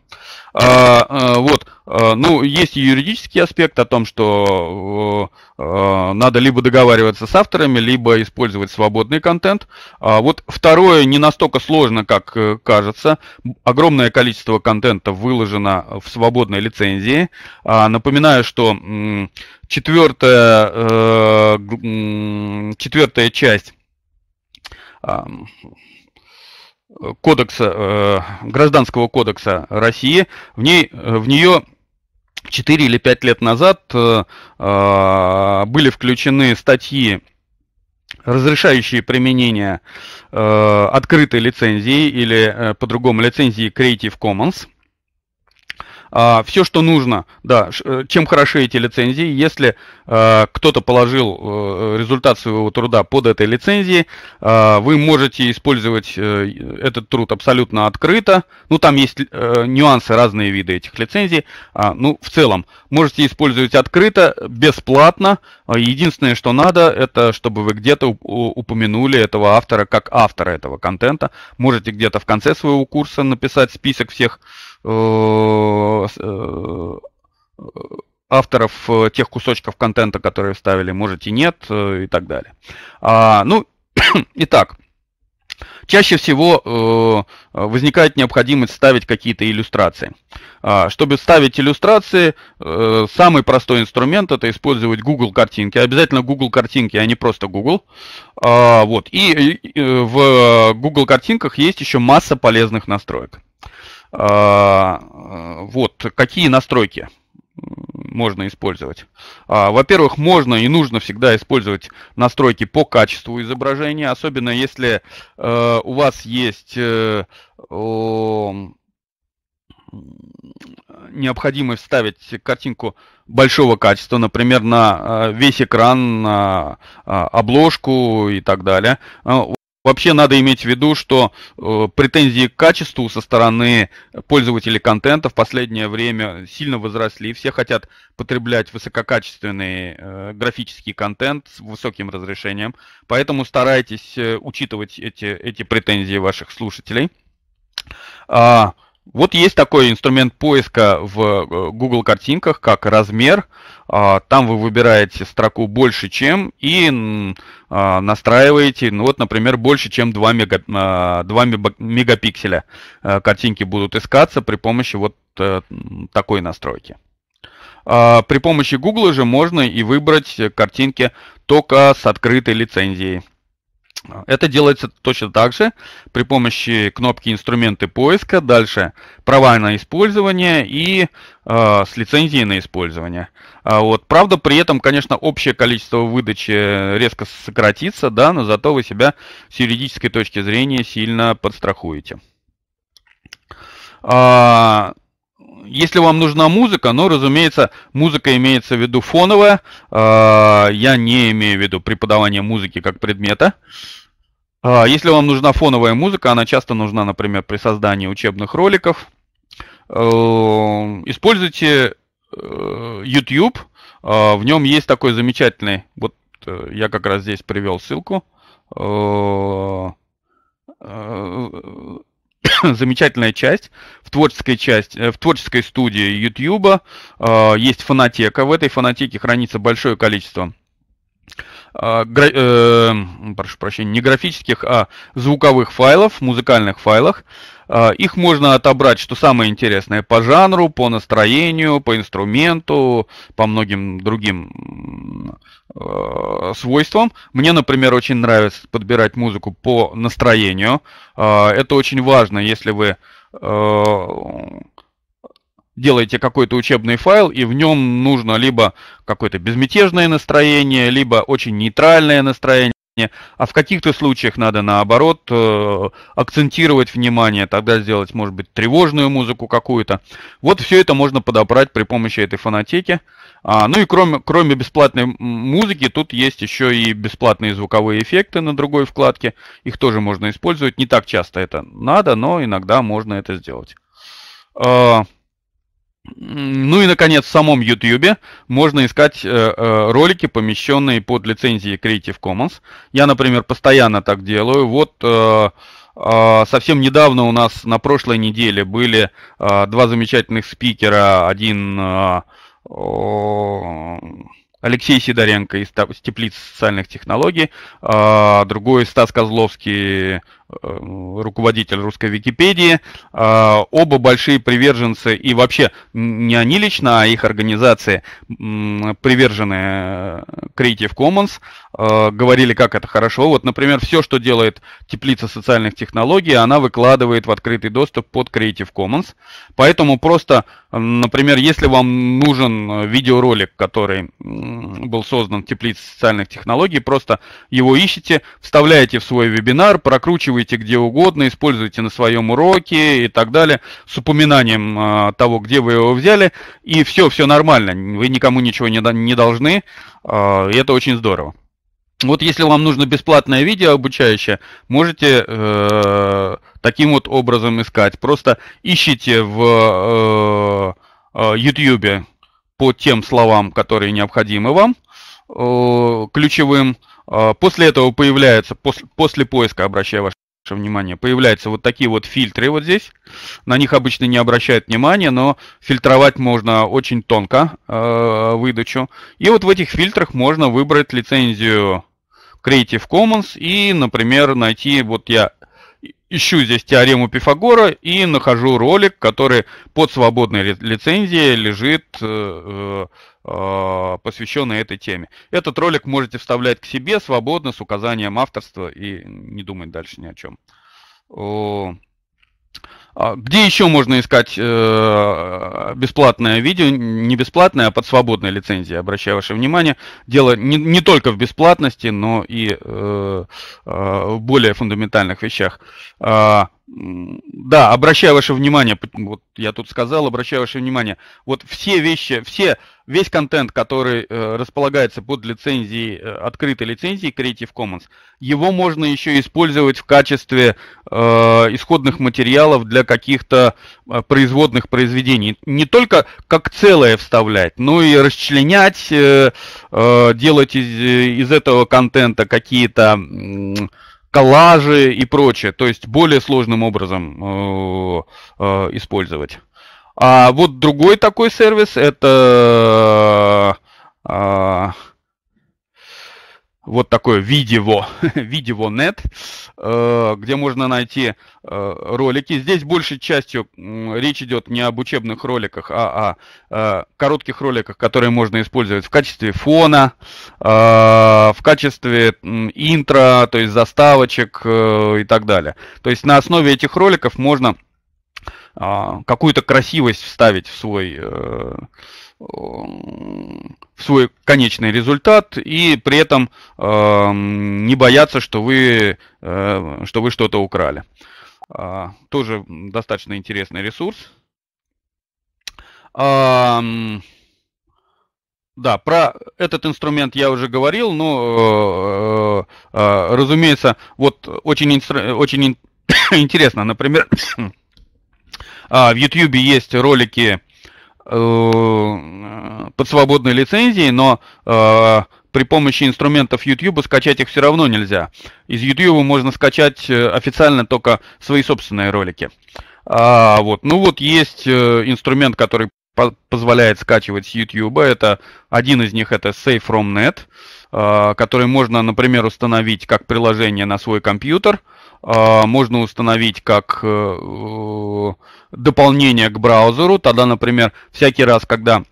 А, а, вот, а, ну, есть юридический аспект о том, что э, надо либо договариваться с авторами, либо использовать свободный контент. Вот второе не настолько сложно, как э, кажется. Огромное количество контента выложено в свободной лицензии. Напоминаю, что четвертая, э, четвертая часть кодекса, э, гражданского кодекса России, в, ней, э, в нее 4 или 5 лет назад э, были включены статьи разрешающие применение открытой лицензии или по-другому лицензии Creative Commons а, все, что нужно, да, э, чем хороши эти лицензии, если а, кто-то положил а, результат своего труда под этой лицензией, а, вы можете использовать а, этот труд абсолютно открыто, ну там есть а, нюансы, разные виды этих лицензий, а, ну в целом можете использовать открыто, бесплатно, а, единственное, что надо, это чтобы вы где-то упомянули этого автора как автора этого контента, можете где-то в конце своего курса написать список всех Э, э, авторов э, тех кусочков контента, которые вставили, можете нет и так далее. А, ну, итак, Чаще всего э, возникает необходимость ставить какие-то иллюстрации. А, чтобы ставить иллюстрации, э, самый простой инструмент это использовать Google картинки. Обязательно Google картинки, а не просто Google. А, вот. И, и в Google картинках есть еще масса полезных настроек. А, вот, какие настройки? можно использовать. А, во-первых, можно и нужно всегда использовать настройки по качеству изображения, особенно если э, у вас есть э, необходимость вставить картинку большого качества, например, на э, весь экран, на обложку и так далее. А, Вообще надо иметь в виду, что э, претензии к качеству со стороны пользователей контента в последнее время сильно возросли. Все хотят потреблять высококачественный э, графический контент с высоким разрешением. Поэтому старайтесь э, учитывать эти, эти претензии ваших слушателей. А, вот есть такой инструмент поиска в э, Google картинках, как размер. А, там вы выбираете строку больше чем и а, настраиваете, ну вот, например, больше чем 2, мега, 2 а, мегапикселя. Э, картинки будут искаться при помощи вот э, такой настройки. При помощи Google же можно и выбрать картинки только с открытой лицензией. Это делается точно так же при помощи кнопки «Инструменты поиска», дальше «Права на использование» и э, «С лицензией на использование». А вот. Правда, при этом, конечно, общее количество выдачи резко сократится, да, но зато вы себя с юридической точки зрения сильно подстрахуете. А, если вам нужна музыка, ну, разумеется, музыка имеется в виду фоновая. А, я не имею в виду преподавание музыки как предмета. А, если вам нужна фоновая музыка, она часто нужна, например, при создании учебных роликов. Э, используйте э, YouTube. А, в нем есть такой замечательный, вот э, я как раз здесь привел ссылку замечательная часть, в творческой части, э, в творческой студии YouTube. Э, есть фонотека. В этой фонотеке хранится большое количество Э, э, прошу прощения, не графических, а звуковых файлов, музыкальных файлах. Э, их можно отобрать, что самое интересное, по жанру, по настроению, по инструменту, по многим другим э, свойствам. Мне, например, очень нравится подбирать музыку по настроению. Э, это очень важно, если вы э, делаете какой-то учебный файл, и в нем нужно либо какое-то безмятежное настроение, либо очень нейтральное настроение, а в каких-то случаях надо наоборот э, акцентировать внимание, тогда сделать, может быть, тревожную музыку какую-то. Вот все это можно подобрать при помощи этой фонотеки. А, ну и кроме, кроме бесплатной музыки, тут есть еще и бесплатные звуковые эффекты на другой вкладке. Их тоже можно использовать. Не так часто это надо, но иногда можно это сделать. А, ну и, наконец, в самом YouTube можно искать э, э, ролики, помещенные под лицензией Creative Commons. Я, например, постоянно так делаю. Вот э, а, совсем недавно у нас на прошлой неделе были а, два замечательных спикера. Один а, Алексей Сидоренко из теплиц социальных технологий, другой Стас Козловский Э, руководитель русской Википедии. Э, оба большие приверженцы, и вообще не они лично, а их организации привержены э, Creative Commons, говорили, как это хорошо. Вот, например, все, что делает теплица социальных технологий, она выкладывает в открытый доступ под Creative Commons. Поэтому просто, например, если вам нужен видеоролик, который был создан в теплице социальных технологий, просто его ищите, вставляете в свой вебинар, прокручиваете публикуете где угодно, используйте на своем уроке и так далее, с упоминанием э, того, где вы его взяли, и все, все нормально, вы никому ничего не, не должны, э, и это очень здорово. Вот если вам нужно бесплатное видео обучающее, можете э, таким вот образом искать. Просто ищите в э, YouTube э, по тем словам, которые необходимы вам, э, ключевым. А, после этого появляется, после, после поиска, обращаю ваше Ваше внимание, появляются вот такие вот фильтры вот здесь. На них обычно не обращают внимания, но фильтровать можно очень тонко э, выдачу. И вот в этих фильтрах можно выбрать лицензию Creative Commons и, например, найти, вот я ищу здесь теорему Пифагора и нахожу ролик, который под свободной лицензией лежит э, э Э, посвященный этой теме. Этот ролик можете вставлять к себе свободно с указанием авторства и не думать дальше ни о чем. А где еще можно искать э, бесплатное видео, не бесплатное, а под свободной лицензией, обращаю ваше внимание. Дело не, не только в бесплатности, но и э, в более фундаментальных вещах. А, да, обращаю ваше внимание, вот я тут сказал, обращаю ваше внимание, вот все вещи, все, весь контент, который э, располагается под лицензией, э, открытой лицензией Creative Commons, его можно еще использовать в качестве э, исходных материалов для каких-то э, производных произведений. Не только как целое вставлять, но и расчленять, э, э, делать из, э, из этого контента какие-то... Э, коллажи и прочее, то есть более сложным образом э, э, использовать. А вот другой такой сервис это э, вот такое видео, видео.нет, э, где можно найти э, ролики. Здесь большей частью речь идет не об учебных роликах, а о э, коротких роликах, которые можно использовать в качестве фона, в качестве интро, то есть заставочек и так далее. То есть на основе этих роликов можно а, какую-то красивость вставить в свой в э, свой конечный результат и при этом э, не бояться, что вы, э, что вы что-то украли. Э, тоже достаточно интересный ресурс. Э, да, про этот инструмент я уже говорил, но, э, э, э разумеется, вот очень, инстру, очень интересно, например, а, в YouTube есть ролики Э, под свободной лицензией, но э, при помощи инструментов YouTube скачать их все равно нельзя. Из YouTube можно скачать э, официально только свои собственные ролики. А, вот. Ну вот есть э, инструмент, который по позволяет скачивать с YouTube. Это один из них это Safe From Net, э, который можно, например, установить как приложение на свой компьютер. Э, а, можно установить как э, дополнение к браузеру. Тогда, например, всякий раз, когда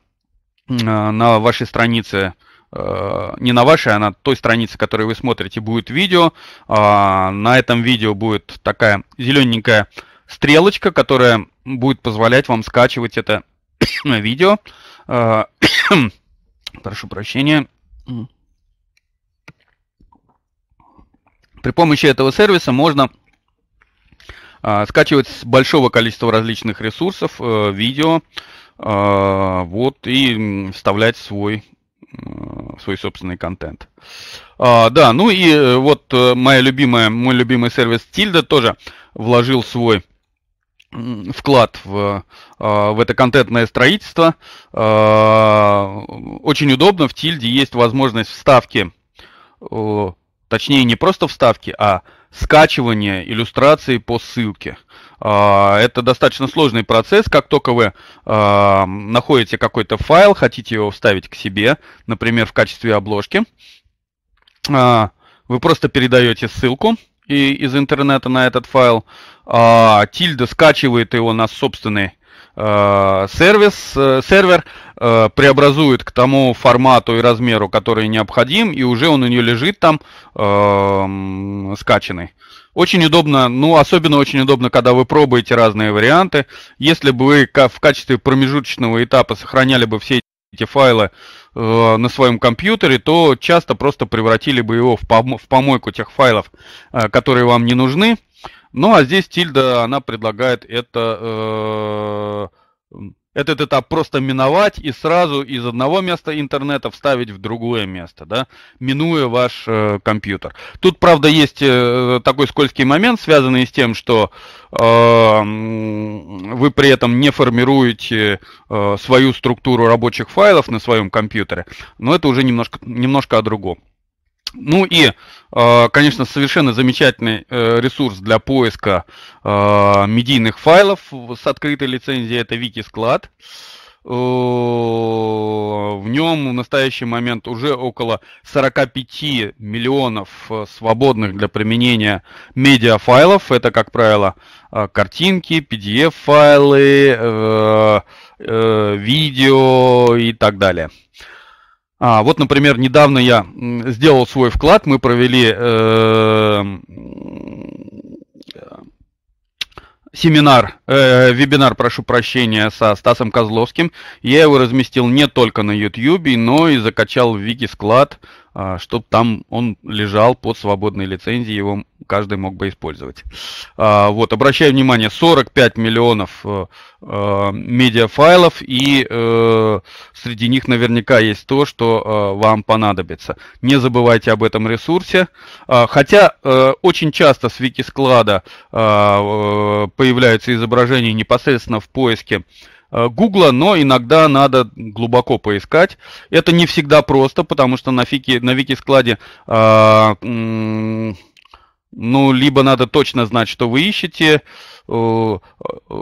э, на вашей странице э, не на вашей, а на той странице, которую вы смотрите, будет видео. А, на этом видео будет такая зелененькая стрелочка, которая будет позволять вам скачивать это видео. Прошу прощения. При помощи этого сервиса можно а, скачивать с большого количества различных ресурсов э, видео, а, вот, и вставлять свой э, свой собственный контент. А, да, ну и э, вот моя любимая, мой любимый сервис Tilda тоже вложил свой вклад в, а, в это контентное строительство. Очень удобно, в Тильде есть возможность вставки Точнее, не просто вставки, а скачивание иллюстрации по ссылке. А, это достаточно сложный процесс. Как только вы а, находите какой-то файл, хотите его вставить к себе, например, в качестве обложки, а, вы просто передаете ссылку из интернета на этот файл. Тильда скачивает его на собственный Э, сервис, э, сервер э, преобразует к тому формату и размеру, который необходим, и уже он у нее лежит там э, скачанный. Очень удобно, ну особенно очень удобно, когда вы пробуете разные варианты. Если бы вы в качестве промежуточного этапа сохраняли бы все эти файлы э, на своем компьютере, то часто просто превратили бы его в, помойку тех файлов, э, которые вам не нужны ну, а здесь Тильда, она предлагает это, э, этот этап просто миновать и сразу из одного места интернета вставить в другое место, да, минуя ваш э, компьютер. Тут, правда, есть э, такой скользкий момент, связанный с тем, что э, вы при этом не формируете э, свою структуру рабочих файлов на своем компьютере, но это уже немножко, немножко о другом. Ну и, э, конечно, совершенно замечательный э, ресурс для поиска э, медийных файлов с открытой лицензией – это Wikisклад. В нем в настоящий момент уже около 45 миллионов свободных для применения медиафайлов. Это, как правило, картинки, PDF-файлы, видео и так далее. А, вот, например, недавно я сделал свой вклад, мы провели э, семинар, э, вебинар, прошу прощения, со Стасом Козловским. Я его разместил не только на YouTube, но и закачал в Вики склад а, чтобы там он лежал под свободной лицензией, его каждый мог бы использовать. А, вот, обращаю внимание, 45 миллионов э, э, медиафайлов, и э, среди них наверняка есть то, что вам понадобится. Не забывайте об этом ресурсе. А, хотя очень часто с Вики склада появляются изображения непосредственно в поиске Э, Гугла, но иногда надо глубоко поискать. Это не всегда просто, потому что на, фики, на вики-складе э, ну, либо надо точно знать, что вы ищете. Э, э,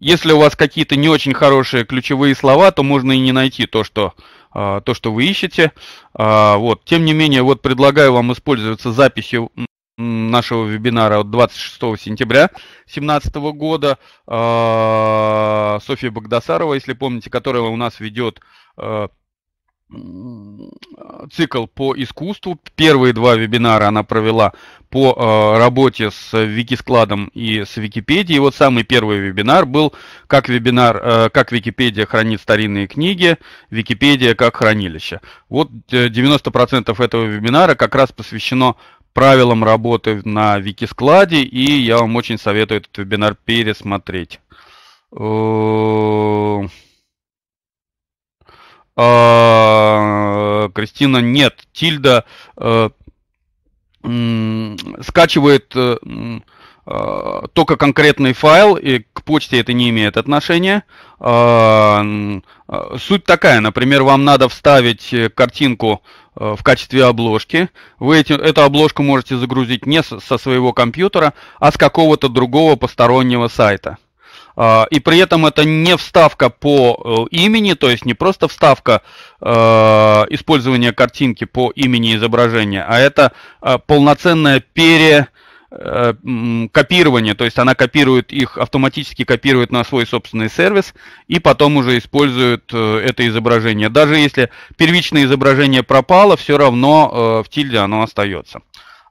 если у вас какие-то не очень хорошие ключевые слова, то можно и не найти то, что, а, то, что вы ищете. А, вот. Тем не менее, вот предлагаю вам воспользоваться записью нашего вебинара от 26 сентября 2017 года. А, Софья Багдасарова, если помните, которая у нас ведет а, цикл по искусству. Первые два вебинара она провела по а, работе с Викискладом и с Википедией. И вот самый первый вебинар был как вебинар, как Википедия хранит старинные книги, Википедия как хранилище. Вот 90% э, этого вебинара как раз посвящено правилам работы на Викискладе, и я вам очень советую этот вебинар пересмотреть. Э, а, Кристина, нет, Тильда э, скачивает э, Э, только конкретный файл, и к почте это не имеет отношения. Э, э, суть такая, например, вам надо вставить картинку в качестве обложки. Вы эти, эту обложку можете загрузить не со своего компьютера, а с какого-то другого постороннего сайта. И при этом это не вставка по имени, то есть не просто вставка э, использования картинки по имени изображения, а это полноценное пере Э, копирование, то есть она копирует их, автоматически копирует на свой собственный сервис и потом уже использует э, это изображение. Даже если первичное изображение пропало, все равно э, в тильде оно остается.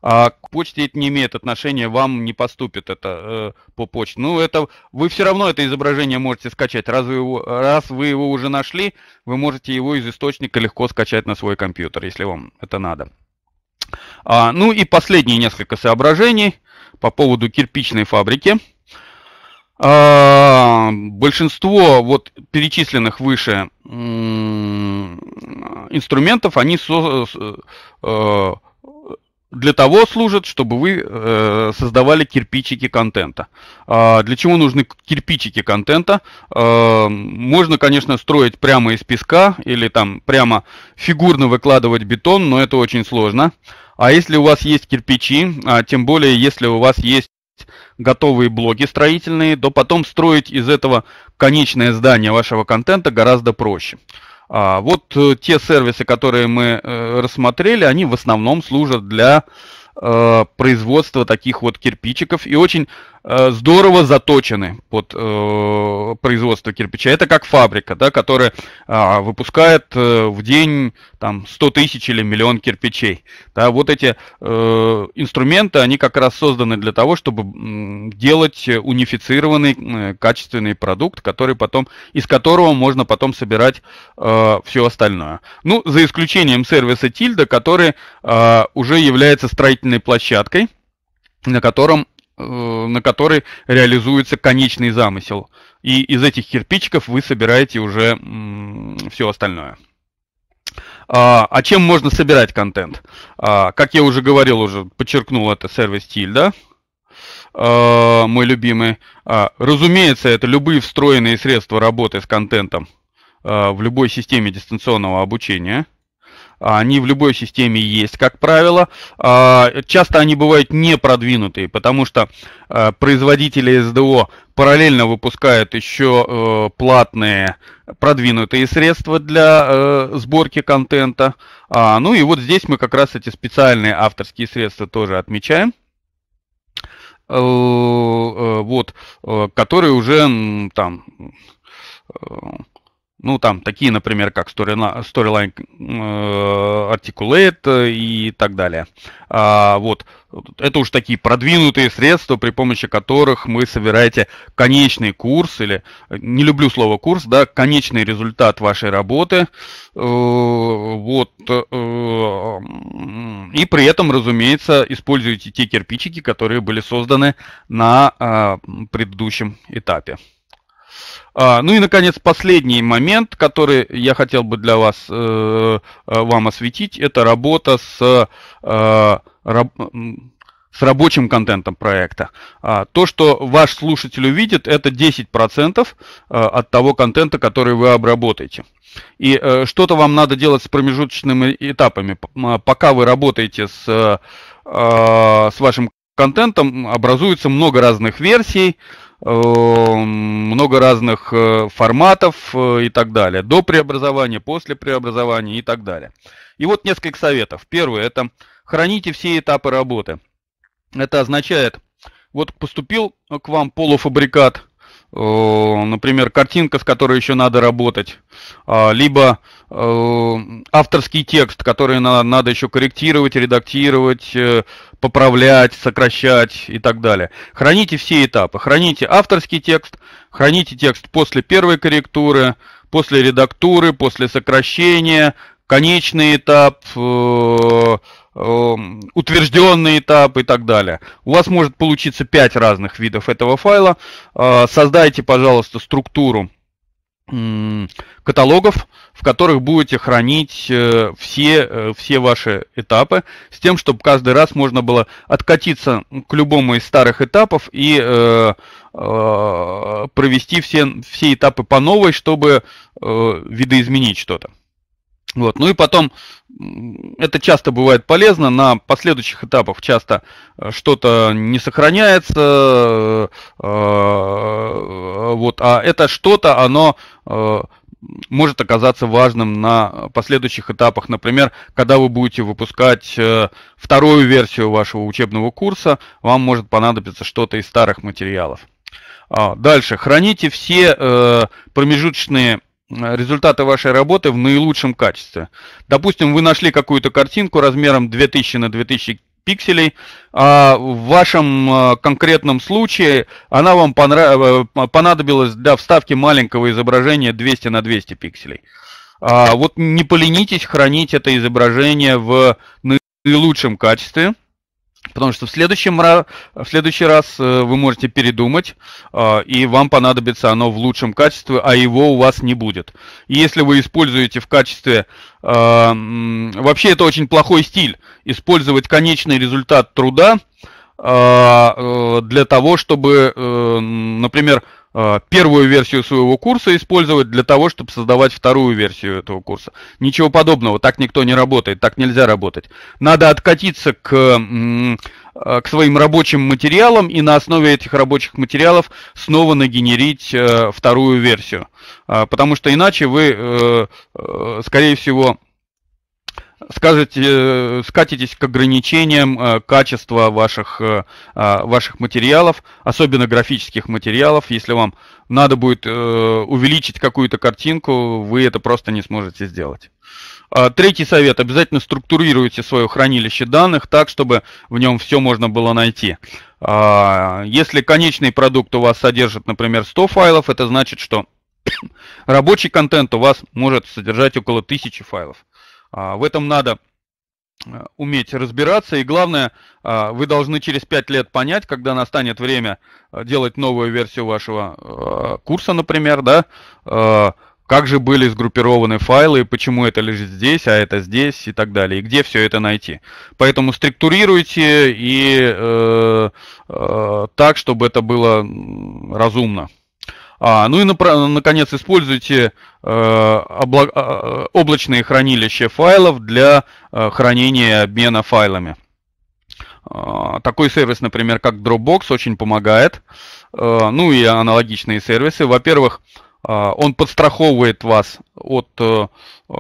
А к почте это не имеет отношения, вам не поступит это э, по почте. Ну, это вы все равно это изображение можете скачать. Раз вы, его, раз вы его уже нашли, вы можете его из источника легко скачать на свой компьютер, если вам это надо. А, ну и последние несколько соображений по поводу кирпичной фабрики. А, большинство вот перечисленных выше инструментов, они со, э, для того служат, чтобы вы э, создавали кирпичики контента. А для чего нужны кирпичики контента? Э, можно, конечно, строить прямо из песка или там прямо фигурно выкладывать бетон, но это очень сложно. А если у вас есть кирпичи, а тем более если у вас есть готовые блоки строительные, то потом строить из этого конечное здание вашего контента гораздо проще. А, вот э, те сервисы, которые мы э, рассмотрели, они в основном служат для э, производства таких вот кирпичиков. И очень Э, здорово заточены под э, производство кирпича. Это как фабрика, да, которая э, выпускает э, в день там 100 тысяч или миллион кирпичей. Да, вот эти э, инструменты, они как раз созданы для того, чтобы делать унифицированный э, качественный продукт, который потом, из которого можно потом собирать э, все остальное. Ну, за исключением сервиса Тильда, который э, уже является строительной площадкой, на котором Э, на которой реализуется конечный замысел. И из этих кирпичиков вы собираете уже все остальное. А, а чем можно собирать контент? А, как я уже говорил, уже подчеркнул это сервис стиль, да? А, мой любимый. А, разумеется, это любые встроенные средства работы с контентом а, в любой системе дистанционного обучения. А, они в любой системе есть, как правило. А, часто они бывают не продвинутые, потому что а, производители СДО параллельно выпускают еще э, платные продвинутые средства для э, сборки контента. Ну и вот здесь мы как раз эти специальные авторские средства тоже отмечаем э, вот, которые уже там ну, там такие, например, как Storyline, э, Articulate э, и так далее. А, вот. Это уже такие продвинутые средства, при помощи которых вы собираете конечный курс, или, э, не люблю слово курс, да, конечный результат вашей работы. Вот. И при этом, разумеется, используете те кирпичики, которые были созданы на предыдущем этапе. А, ну и, наконец, последний момент, который я хотел бы для вас, э, э вам осветить, это работа с, э, э раб, с рабочим контентом проекта. А, то, что ваш слушатель увидит, это 10% э, от того контента, который вы обработаете. И э, что-то вам надо делать с промежуточными этапами. Пока вы работаете с, э, с вашим контентом, образуется много разных версий, Эм, много разных э, форматов э, и так далее. До преобразования, после преобразования и так далее. И вот несколько советов. Первое – это храните все этапы работы. Это означает, вот поступил к вам полуфабрикат – Э, например, картинка, с которой еще надо работать, а, либо э, авторский текст, который надо еще корректировать, редактировать, э, поправлять, сокращать и так далее. Храните все этапы. Храните авторский текст, храните текст после первой корректуры, после редактуры, после сокращения, конечный этап, Эм, утвержденный этап и так далее. У вас может получиться 5 разных видов этого файла. Э, создайте, пожалуйста, структуру каталогов, в которых будете хранить э, все, э, все ваши этапы, с тем, чтобы каждый раз можно было откатиться к любому из старых этапов и провести все, все этапы по новой, чтобы э, видоизменить что-то. Вот. Ну и потом, это часто бывает полезно, на последующих этапах часто э, что-то не сохраняется, э, э, вот, а это что-то, оно может оказаться важным на последующих этапах. Например, когда вы будете выпускать вторую версию вашего учебного курса, вам может понадобиться что-то из старых материалов. А, дальше. Храните все промежуточные Э, результаты вашей работы в наилучшем качестве. Допустим, вы нашли какую-то картинку размером 2000 на 2000 пикселей, а в вашем э, конкретном случае она вам э, понадобилась для вставки маленького изображения 200 на 200 пикселей. А вот не поленитесь хранить это изображение в наилучшем качестве, Потому что в, следующем, в следующий раз э, вы можете передумать, э, и вам понадобится оно в лучшем качестве, а его у вас не будет. И если вы используете в качестве... Э, вообще это очень плохой стиль, использовать конечный результат труда для того, чтобы, например, Э, первую версию своего курса использовать для того, чтобы создавать вторую версию этого курса. Ничего подобного, так никто не работает, так нельзя работать. Надо откатиться к, э, к своим рабочим материалам и на основе этих рабочих материалов снова нагенерить э, вторую версию. А, потому что иначе вы, скорее всего, скажете, э, скатитесь к ограничениям э, качества ваших, э, а, ваших материалов, особенно графических материалов. Если вам надо будет увеличить какую-то картинку, вы это просто не сможете сделать. А, третий совет. Обязательно структурируйте свое хранилище данных так, чтобы в нем все можно было найти. А, если конечный продукт у вас содержит, например, 100 файлов, это значит, что рабочий контент у вас может содержать около 1000 файлов. А, в этом надо э, уметь разбираться. И главное, а, вы должны через 5 лет понять, когда настанет время э, делать новую версию вашего э, курса, например, да, как же были сгруппированы файлы, почему это лежит здесь, а это здесь и так далее, и где все это найти. Поэтому структурируйте и э, э, так, чтобы это было разумно. А, ну и, на, наконец, используйте э, обла- э, облачные хранилища файлов для э, хранения и обмена файлами. Э, такой сервис, например, как Dropbox, очень помогает. Э, ну и аналогичные сервисы. Во-первых, он подстраховывает вас от э, э,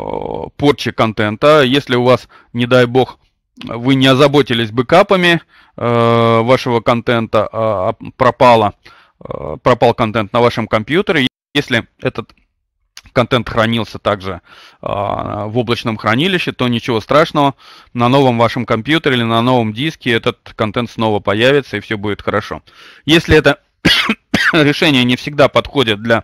порчи контента. Если у вас, не дай бог, вы не озаботились бэкапами э, вашего контента, а пропало, Э, пропал контент на вашем компьютере. Если этот контент хранился также э, в облачном хранилище, то ничего страшного, на новом вашем компьютере или на новом диске этот контент снова появится и все будет хорошо. Если это решение не всегда подходит для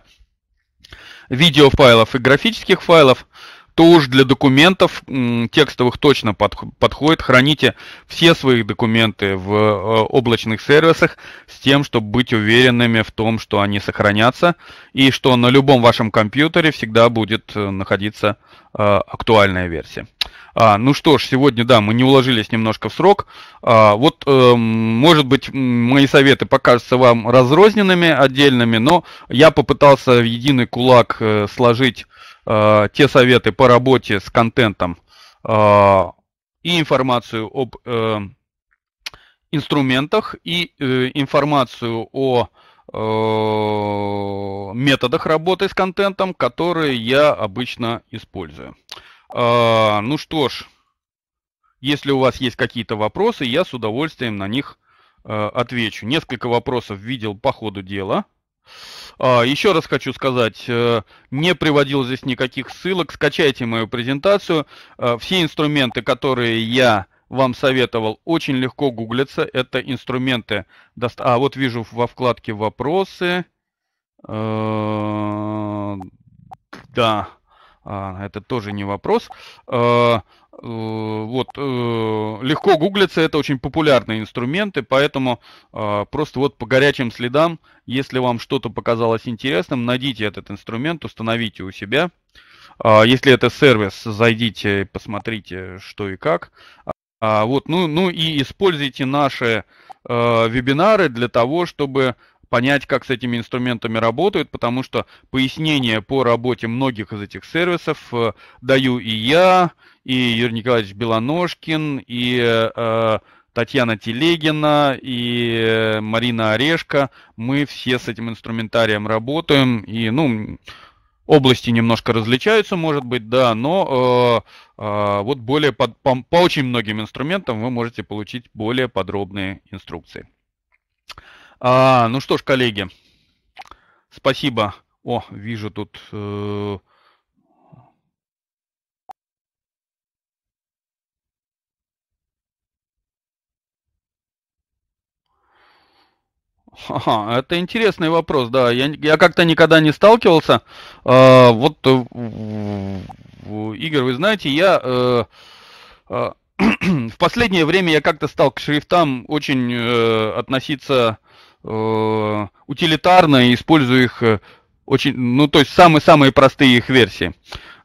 видеофайлов и графических файлов, то уж для документов текстовых точно подходит. Храните все свои документы в э, облачных сервисах с тем, чтобы быть уверенными в том, что они сохранятся и что на любом вашем компьютере всегда будет э, находиться э, актуальная версия. А, ну что ж, сегодня, да, мы не уложились немножко в срок. А, вот, э, может быть, мои советы покажутся вам разрозненными, отдельными, но я попытался в единый кулак сложить Э, те советы по работе с контентом э, и информацию об э, инструментах, и э, информацию о э, методах работы с контентом, которые я обычно использую. Э, ну что ж, если у вас есть какие-то вопросы, я с удовольствием на них э, отвечу. Несколько вопросов видел по ходу дела. А, еще раз хочу сказать, э, не приводил здесь никаких ссылок, скачайте мою презентацию. Э, все инструменты, которые я вам советовал, очень легко гуглятся. Это инструменты... А вот вижу во вкладке «Вопросы». Э, да, а, это тоже не вопрос. А, э, вот, э, легко гуглится, это очень популярные инструменты, поэтому а, просто вот по горячим следам, если вам что-то показалось интересным, найдите этот инструмент, установите у себя. Если это сервис, зайдите, посмотрите, что и как. Вот, ну, ну и используйте наши э, вебинары для того, чтобы понять, как с этими инструментами работают, потому что пояснения по работе многих из этих сервисов э, даю и я, и Юрий Николаевич Белоножкин, и э, Татьяна Телегина и э, Марина Орешка. Мы все с этим инструментарием работаем. И, ну, области немножко различаются, может быть, да, но э, э, вот более под, по, по очень многим инструментам вы можете получить более подробные инструкции. А, ну что ж, коллеги, спасибо. О, вижу тут... Э, Ага, это интересный вопрос, да. Я, я как-то никогда не сталкивался. Э, вот, э, Игорь, вы знаете, я э, э, в последнее время я как-то стал к шрифтам очень э, относиться Э, утилитарно и использую их э, очень, ну то есть самые-самые простые их версии.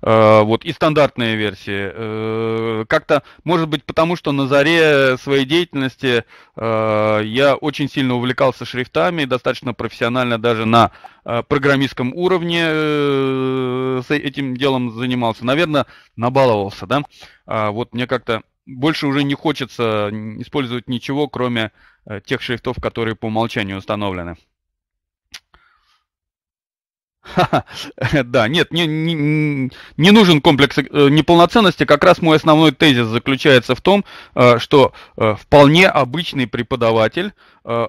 Э, вот, и стандартные версии. как-то, может быть, потому что на заре своей деятельности я очень сильно увлекался шрифтами, достаточно профессионально даже на программистском уровне с этим делом занимался. Наверное, набаловался, да? А вот мне как-то больше уже не хочется использовать ничего, кроме Э, тех шрифтов, которые по умолчанию установлены. Да, нет, не, не, не нужен комплекс э, неполноценности. Как раз мой основной тезис заключается в том, э, что э, вполне обычный преподаватель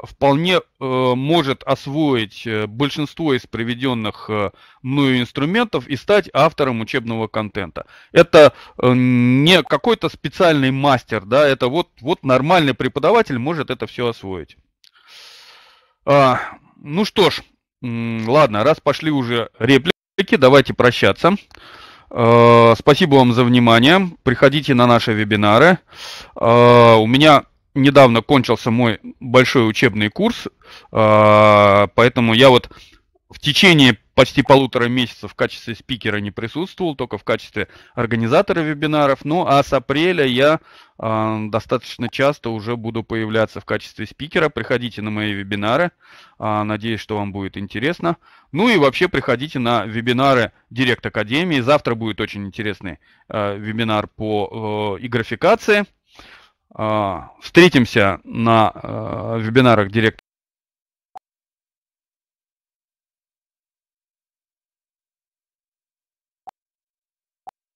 вполне может освоить большинство из приведенных мною инструментов и стать автором учебного контента. Это не какой-то специальный мастер, да, это вот, вот нормальный преподаватель может это все освоить. А, ну что ж, Ладно, раз пошли уже реплики, давайте прощаться. Э, спасибо вам за внимание. Приходите на наши вебинары. Э, у меня недавно кончился мой большой учебный курс, э, поэтому я вот в течение почти полутора месяцев в качестве спикера не присутствовал, только в качестве организатора вебинаров. Ну а с апреля я э, достаточно часто уже буду появляться в качестве спикера. Приходите на мои вебинары. Э, надеюсь, что вам будет интересно. Ну и вообще приходите на вебинары Директ Академии. Завтра будет очень интересный э, вебинар по э, и графикации. Встретимся на э, вебинарах Директ